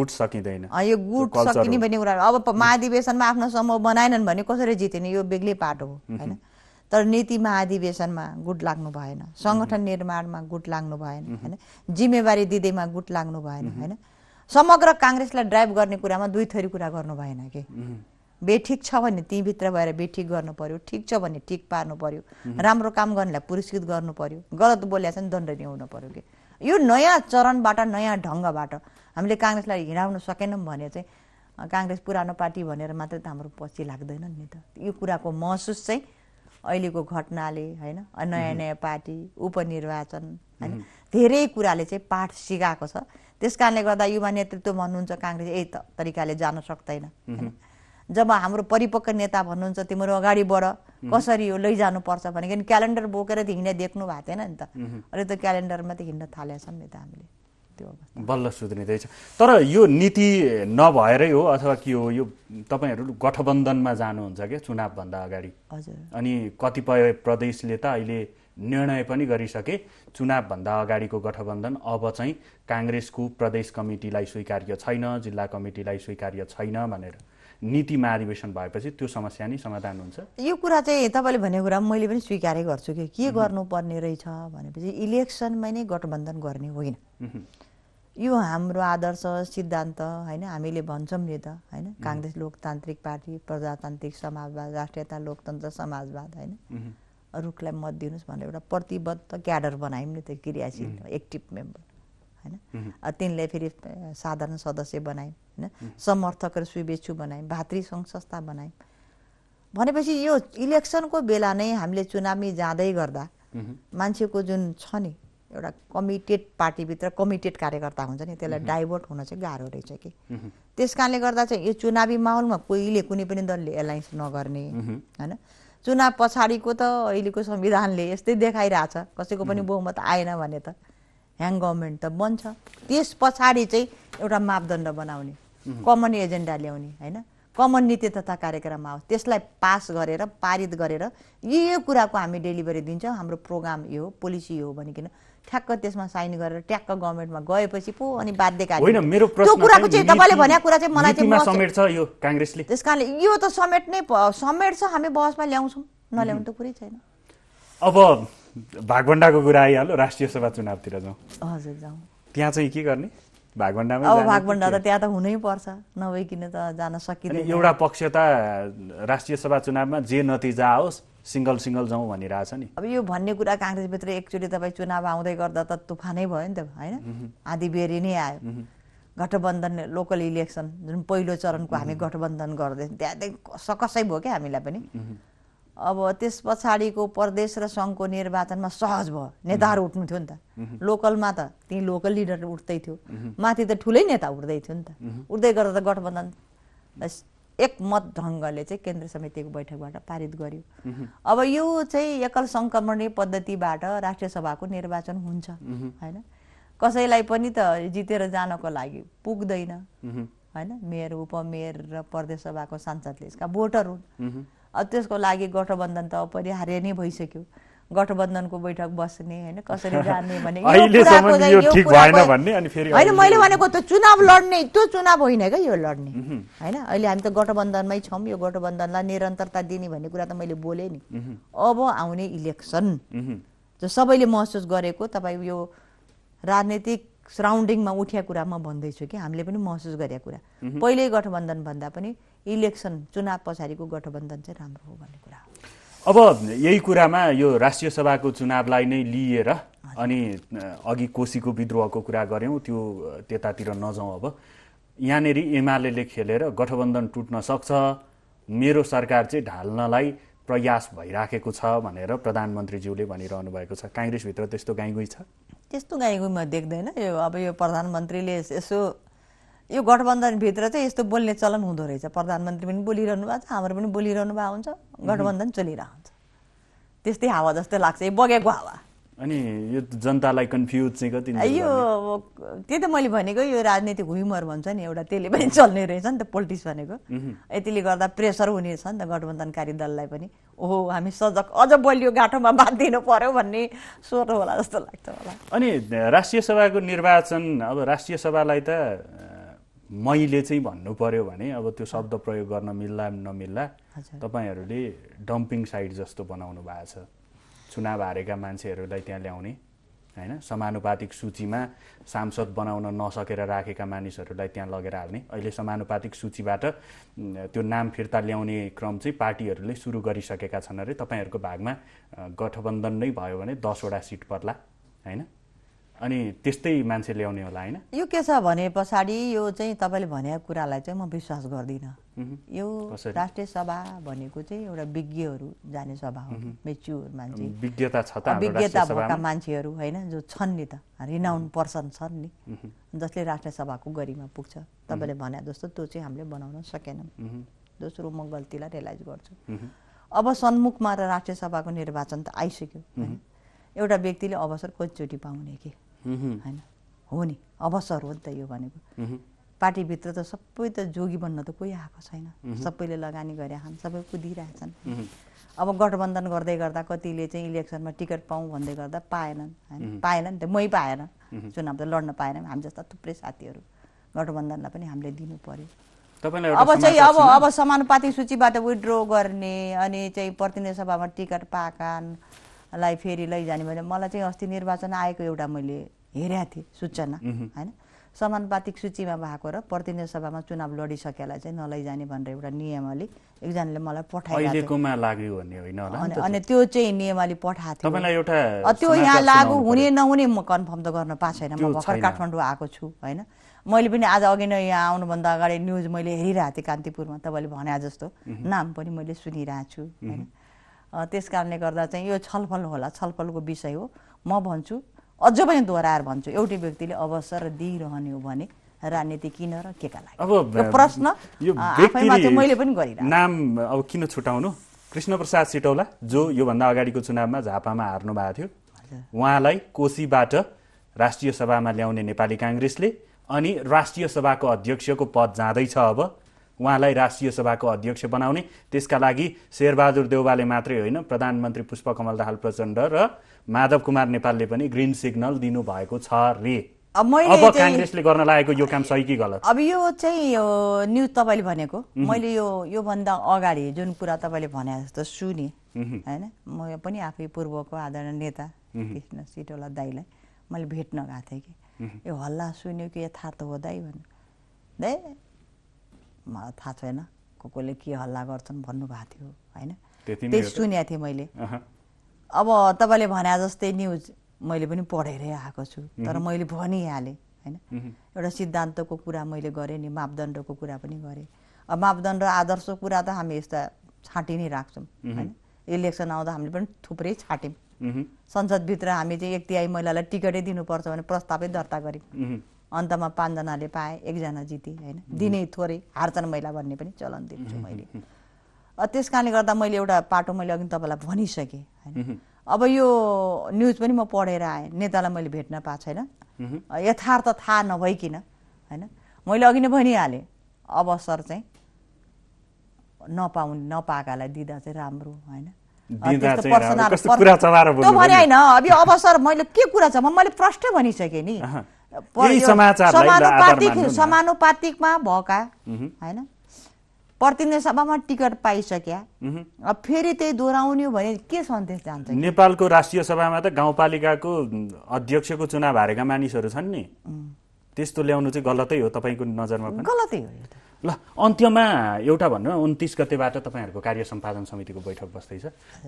गुट सकिँदैन यो गुट सकिने भन्ने कुरा अब mhm. महाधिवेशनमा आफ्नो समूह बनाएनन् भने कसरी जित्ने यो बेग्लै पाटो हो होइन तर नीति महाधिवेशनमा गुट लाग्नु भएन सङ्गठन निर्माणमा गुट लाग्नु भएन होइन जिम्मेवारी दिँदैमा गुट लाग्नु भएन होइन समग्र काङ्ग्रेसलाई ड्राइभ गर्ने कुरामा दुई थरी कुरा गर्नु भएन कि बेठिक छ भने त्यहीँभित्र भएर बेठिक गर्नु पर्यो ठिक छ भने ठिक पार्नु पर्यो राम्रो काम गर्नेलाई पुरस्कृत गर्नु पर्यो गलत बोल्या नि दण्डनीय हुनु पर्यो कि यो नयाँ चरणबाट नयाँ ढङ्गबाट हामीले काङ्ग्रेसलाई हिँडाउन सकेनौँ भने चाहिँ काङ्ग्रेस पुरानो पार्टी भनेर मात्रै त हाम्रो पछि लाग्दैन नि त यो कुराको महसुस चाहिँ अहिलेको घटनाले होइन नयाँ नयाँ पार्टी उपनिर्वाचन होइन धेरै कुराले चाहिँ पाठ सिकाएको छ त्यस कारणले गर्दा युवा नेतृत्व भन्नुहुन्छ काङ्ग्रेस यही तरिकाले जान सक्दैन होइन जब हाम्रो परिपक्व नेता भन्नुहुन्छ तिम्रो अगाडि बढ कसरी यो लैजानुपर्छ भनेको क्यालेन्डर बोकेर त हिँड्ने देख्नु भएको थिएन नि त अहिले त क्यालेन्डरमा त हिँड्न थालेछन् नि त हामीले त्यो बल्ल सुध्रिँदैछ तर यो नीति नभएरै हो अथवा के हो यो तपाईँहरू गठबन्धनमा जानुहुन्छ क्या चुनावभन्दा अगाडि हजुर अनि कतिपय प्रदेशले त अहिले निर्णय पनि गरिसके चुनावभन्दा अगाडिको गठबन्धन अब चाहिँ काङ्ग्रेसको प्रदेश कमिटीलाई स्वीकार्य छैन जिल्ला कमिटीलाई स्वीकार्य छैन भनेर नीति महाधिवेशन भएपछि त्यो समस्या नै समाधान हुन्छ यो कुरा चाहिँ तपाईँले भन्ने कुरा मैले पनि स्वीकारै गर्छु कि के गर्नुपर्ने रहेछ भनेपछि इलेक्सनमा नै गठबन्धन गर्ने होइन यो हाम्रो आदर्श सिद्धान्त होइन हामीले भन्छौँ नि त होइन काङ्ग्रेस लोकतान्त्रिक पार्टी प्रजातान्त्रिक समाजवाद राष्ट्रियता लोकतन्त्र समाजवाद होइन रुखलाई मत दिनुहोस् भनेर एउटा प्रतिबद्ध क्याडर बनायौँ नि त क्रियाशील एक्टिभ मेम्बर होइन तिनलाई फेरि साधारण सदस्य बनायौँ होइन समर्थक र शुभेच्छु बनायौँ भातृ सङ्घ संस्था बनायौँ भनेपछि यो इलेक्सनको बेला नै हामीले चुनावी जाँदै गर्दा मान्छेको जुन छ नि एउटा कमिटेड पार्टीभित्र कमिटेड कार्यकर्ता हुन्छ नि त्यसलाई डाइभर्ट हुन चाहिँ गाह्रो रहेछ कि त्यस कारणले गर्दा चाहिँ यो चुनावी माहौलमा कोहीले कुनै पनि दलले एलायन्स नगर्ने होइन चुनाव पछाडिको त अहिलेको संविधानले यस्तै देखाइरहेछ कसैको पनि बहुमत आएन भने त ह्याङ गभर्मेन्ट त बन्छ त्यस पछाडि चाहिँ एउटा मापदण्ड बनाउने कमन एजेन्डा ल्याउने होइन कमन नीति तथा कार्यक्रम आओस् त्यसलाई पास गरेर पारित गरेर यो यो कुराको हामी डेलिभरी दिन्छौँ हाम्रो प्रोग्राम यो पोलिसी यो हो भनिकन ठ्याक्क त्यसमा साइन गरेर ट्याक्क गभर्मेन्टमा गएपछि पो अनि बाध्यकारी होइन मेरो त्यो कुराको चाहिँ तपाईँले भनेको कुरा चाहिँ मलाई चाहिँ समेट्छ यो काङ्ग्रेसले त्यस कारणले यो त समेट्नै समेट्छ हामी बहसमा ल्याउँछौँ नल्याउनु त कुरै छैन अब भागभन्डाको कुरा आइहाल्यो राष्ट्रिय सभा चुनावतिर जाउँ हजुर जाउँ त्यहाँ चाहिँ के गर्ने अब भागभन्डा त त्यहाँ त हुनै पर्छ नभइकन त जान सकिँदैन एउटा पक्ष त राष्ट्रिय सभा चुनावमा जे नतिजा आओस् सिङ्गल सिङ्गल जाउँ भनिरहेछ नि अब यो भन्ने कुरा काङ्ग्रेसभित्र एकचोटि तपाईँ चुनाव आउँदै गर्दा त तुफानै भयो नि त होइन आधी बेरी नै आयो गठबन्धन लोकल इलेक्सन जुन पहिलो चरणको हामी गठबन्धन गर्दै त्यहाँदेखि सकसै भयो क्या हामीलाई पनि अब त्यस पछाडिको प्रदेश र सङ्घको निर्वाचनमा सहज भयो नेताहरू उठ्नु थियो नि त लोकलमा त ती लोकल लिडर उठ्दै थियो माथि त ठुलै नेता उठ्दै थियो नि त उठ्दै गर्दा त गठबन्धन एक मत ढङ्गले चाहिँ केन्द्र समितिको बैठकबाट पारित गर्यो अब यो चाहिँ एकल सङ्क्रमणीय पद्धतिबाट राष्ट्रिय सभाको निर्वाचन हुन्छ होइन कसैलाई पनि त जितेर जानको लागि पुग्दैन होइन मेयर उपमेयर र प्रदेश सभाको सांसदले यसका भोटर हुन् अब त्यसको लागि गठबन्धन त अपरिहार्य नै भइसक्यो गठबन्धनको बैठक बस्ने होइन कसरी जाने भने होइन मैले भनेको त चुनाव लड्ने त्यो चुनाव होइन क्या यो लड्ने होइन अहिले हामी त गठबन्धनमै छौँ यो गठबन्धनलाई निरन्तरता दिने भन्ने कुरा त मैले बोलेँ नि अब आउने इलेक्सन जो सबैले महसुस गरेको तपाईँ यो राजनीतिक सराउन्डिङमा उठ्या कुरा म भन्दैछु कि हामीले पनि महसुस गरेका कुरा पहिल्यै गठबन्धन भन्दा पनि इलेक्सन चुनाव पछाडिको गठबन्धन चाहिँ राम्रो हो भन्ने कुरा अब यही कुरामा यो राष्ट्रिय सभाको चुनावलाई नै लिएर अनि अघि कोसीको विद्रोहको कुरा गऱ्यौँ त्यो त्यतातिर नजाउँ अब यहाँनिर एमाले खेलेर गठबन्धन टुट्न सक्छ मेरो सरकार चाहिँ ढाल्नलाई प्रयास भइराखेको छ भनेर प्रधानमन्त्रीज्यूले भनिरहनु भएको छ काङ्ग्रेसभित्र त्यस्तो गाईगुई छ त्यस्तो गाईगुई म देख्दैन यो अब यो प्रधानमन्त्रीले यसो यो गठबन्धनभित्र चाहिँ यस्तो बोल्ने चलन हुँदो रहेछ प्रधानमन्त्री पनि बोलिरहनु भएको छ हाम्रो पनि बोलिरहनु भएको हुन्छ गठबन्धन चलिरहन्छ त्यस्तै हावा जस्तै लाग्छ यो बगेको हावा अनि यो जनतालाई कन्फ्युज चाहिँ कति यो त्यही त मैले भनेको यो राजनीतिक ह्युमर भन्छ नि एउटा त्यसले पनि चल्ने रहेछ नि त पोलिटिक्स भनेको यतिले गर्दा प्रेसर हुनेछ नि त गठबन्धनकारी दललाई पनि ओहो हामी सजग अझ बलियो गाठोमा बाँधिनु पर्यो भन्ने स्वर होला जस्तो लाग्छ मलाई अनि राष्ट्रिय सभाको निर्वाचन अब राष्ट्रिय सभालाई त मैले चाहिँ भन्नु पर्यो भने अब त्यो शब्द प्रयोग गर्न मिल्ला नमिल्ला तपाईँहरूले डम्पिङ साइट जस्तो बनाउनु भएको छ चुनाव हारेका मान्छेहरूलाई त्यहाँ ल्याउने होइन समानुपातिक सूचीमा सांसद बनाउन नसकेर राखेका मानिसहरूलाई त्यहाँ लगेर हाल्ने अहिले समानुपातिक सूचीबाट त्यो नाम फिर्ता ल्याउने क्रम चाहिँ पार्टीहरूले सुरु गरिसकेका छन् अरे तपाईँहरूको भागमा गठबन्धन नै भयो भने दसवटा सिट पर्ला होइन अनि त्यस्तै मान्छे ल्याउने होला होइन यो के छ भने पछाडि यो चाहिँ तपाईँले भनेको कुरालाई चाहिँ म विश्वास गर्दिनँ यो राष्ट्रिय सभा भनेको चाहिँ एउटा विज्ञहरू जाने सभा हो मेच्योर मान्छे विज्ञता छ विज्ञता भएका मान्छेहरू होइन जो छन् नि त रिनाउन्ड पर्सन छन् नि जसले राष्ट्रिय सभाको गरिमा पुग्छ तपाईँले भने जस्तो त्यो चाहिँ हामीले बनाउन सकेनौँ दोस्रो म गल्तीलाई रियलाइज गर्छु अब सन्मुखमा र राष्ट्रिय सभाको निर्वाचन त आइसक्यो एउटा व्यक्तिले अवसर कतिचोटि पाउने कि होइन हो नि अवसर हो नि त यो भनेको पार्टीभित्र त सबै त जोगी बन्न त कोही आएको छैन सबैले लगानी गरे छन् सबै कुदिरहेछन् अब गठबन्धन गर्दै गर्दा कतिले चाहिँ इलेक्सनमा टिकट पाउँ भन्दै गर्दा पाएनन् होइन पाएनन् त मै पाएन चुनाव त लड्न पाएन हामी जस्ता थुप्रै साथीहरू गठबन्धनलाई पनि हामीले दिनु पर्यो अब चाहिँ अब अब समानुपातिक सूचीबाट विड्रो गर्ने अनि चाहिँ प्रतिनिधि सभामा टिकट पाएका लाई फेरि लैजाने भने मलाई चाहिँ अस्ति निर्वाचन आएको एउटा मैले हेरेको थिएँ सूचना होइन समानुपातिक सूचीमा भएको र प्रतिनिधि सभामा चुनाव लडिसकेलाई चाहिँ नलैजाने भनेर एउटा नियमावली एकजनाले मलाई पठाएको अनि त्यो चाहिँ नियमावली पठाएको थियो त्यो यहाँ लागु हुने नहुने म कन्फर्म त गर्न पाएको छैन म भर्खर काठमाडौँ आएको छु होइन मैले पनि आज अघि नै यहाँ आउनुभन्दा अगाडि न्युज मैले हेरिरहेको थिएँ कान्तिपुरमा तपाईँले भने जस्तो नाम पनि मैले सुनिरहेको छु होइन त्यस कारणले गर्दा चाहिँ यो छलफल होला छलफलको विषय हो म भन्छु अझ पनि दोहोऱ्याएर भन्छु एउटै व्यक्तिले अवसर दिइरहने हो भने राजनीति किन र के का लागि अब प्रश्न मैले पनि गरिरहेको नाम अब किन छुटाउनु कृष्णप्रसाद सिटौला जो योभन्दा अगाडिको चुनावमा झापामा हार्नु भएको थियो उहाँलाई कोसीबाट राष्ट्रिय सभामा ल्याउने नेपाली काङ्ग्रेसले अनि राष्ट्रिय सभाको अध्यक्षको पद जाँदैछ अब उहाँलाई राष्ट्रिय सभाको अध्यक्ष बनाउने त्यसका लागि शेरबहादुर देउवाले मात्रै होइन प्रधानमन्त्री पुष्पकमल दाहाल प्रचण्ड र माधव कुमार नेपालले पनि ग्रिन सिग्नल दिनुभएको छ रे अब काङ्ग्रेसले गर्न लागेको यो काम सही कि गलत अब यो चाहिँ यो न्युज तपाईँले भनेको मैले यो योभन्दा अगाडि जुन कुरा तपाईँले भने जस्तो सुने होइन म पनि आफै पूर्वको आदरणीय नेता कृष्ण सिटोला दाईलाई मैले भेट्न गएको थिएँ कि यो हल्ला सुन्यो कि यथार्थ हो दाई भन्नु दाई मलाई थाहा छैन को कोले के हल्ला गर्छन् भन्नुभएको थियो होइन त्यही सुनेको थिएँ मैले अब तपाईँले भने जस्तै न्युज मैले पनि पढेरै आएको छु तर मैले भनिहालेँ होइन एउटा सिद्धान्तको कुरा मैले गरेँ नि मापदण्डको कुरा पनि गरेँ अब मापदण्ड आदर्शको कुरा त हामी यस्ता छाँटी नै राख्छौँ होइन इलेक्सन आउँदा हामीले पनि थुप्रै छाट्यौँ संसदभित्र हामी चाहिँ एक तिहाई महिलालाई टिकटै दिनुपर्छ भने प्रस्तावै दर्ता गऱ्यौँ अन्तमा पाँचजनाले पाएँ एकजना जितेँ होइन दिने थोरै हार्छन् महिला भन्ने पनि चलन दिन्छु मैले त्यस कारणले गर्दा मैले एउटा पाटो मैले अघि तपाईँलाई भनिसकेँ होइन अब यो न्युज पनि म पढेर आएँ नेतालाई मैले भेट्न पाएको छैन यथार्थ थाहा नभइकन होइन मैले अघि नै भनिहालेँ अवसर चाहिँ नपाउने नपाएकालाई दिँदा चाहिँ राम्रो होइन त्यो भने होइन अब यो अवसर मैले के कुरा छ मैले प्रष्ट भनिसकेँ नि समानुपातिक समानुपातिकमा भएका होइन प्रतिनिधि सभामा टिकट पाइसक्या अब फेरि त्यही दोहोऱ्याउने भने के सन्देश जान्छ नेपालको राष्ट्रिय सभामा त गाउँपालिकाको अध्यक्षको चुनाव हारेका मानिसहरू छन् नि त्यस्तो ल्याउनु चाहिँ गलतै हो तपाईँको नजरमा पनि गलतै हो ल अन्त्यमा एउटा भन्नु उन्तिस गतेबाट तपाईँहरूको कार्य सम्पादन समितिको बैठक बस्दैछ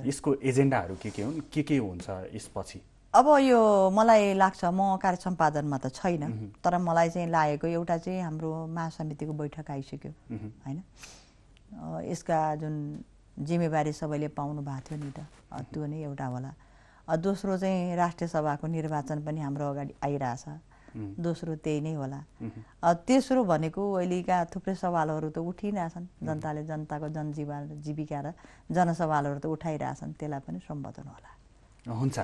यसको एजेन्डाहरू के के हुन् के के हुन्छ यसपछि अब यो मलाई लाग्छ म कार्य सम्पादनमा त छैन तर मलाई चाहिँ लागेको एउटा चाहिँ हाम्रो महासमितिको बैठक आइसक्यो होइन यसका जुन जिम्मेवारी सबैले पाउनु भएको थियो नि त त्यो नै एउटा होला दोस्रो चाहिँ राष्ट्रिय सभाको निर्वाचन पनि हाम्रो अगाडि आइरहेछ दोस्रो त्यही नै होला तेस्रो भनेको अहिलेका थुप्रै सवालहरू त उठिरहेछन् जनताले जनताको जनजीवन जीविका र जनसवालहरू त उठाइरहेछन् त्यसलाई पनि सम्बोधन होला हुन्छ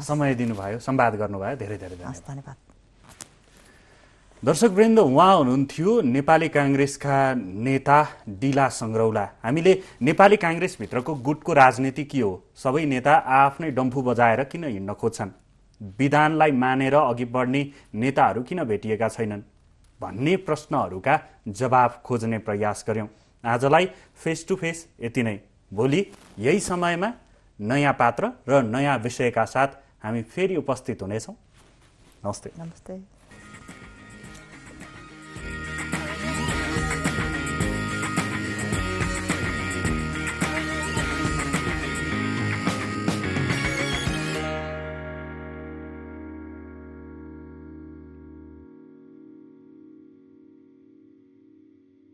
समय दिनुभयो सम्वाद गर्नुभयो धेरै धेरै धन्यवाद दर्शक वृन्द उहाँ हुनुहुन्थ्यो नेपाली काङ्ग्रेसका नेता डिला सङ्ग्रौला हामीले नेपाली काङ्ग्रेसभित्रको गुटको राजनीति के हो सबै नेता आफ्नै डम्फु बजाएर किन हिँड्न खोज्छन् विधानलाई मानेर अघि बढ्ने नेताहरू किन भेटिएका छैनन् भन्ने प्रश्नहरूका जवाब खोज्ने प्रयास गऱ्यौँ आजलाई फेस टु फेस यति नै भोलि यही समयमा नयाँ पात्र र नयाँ विषयका साथ हामी फेरि उपस्थित हुनेछौँ नमस्ते नमस्ते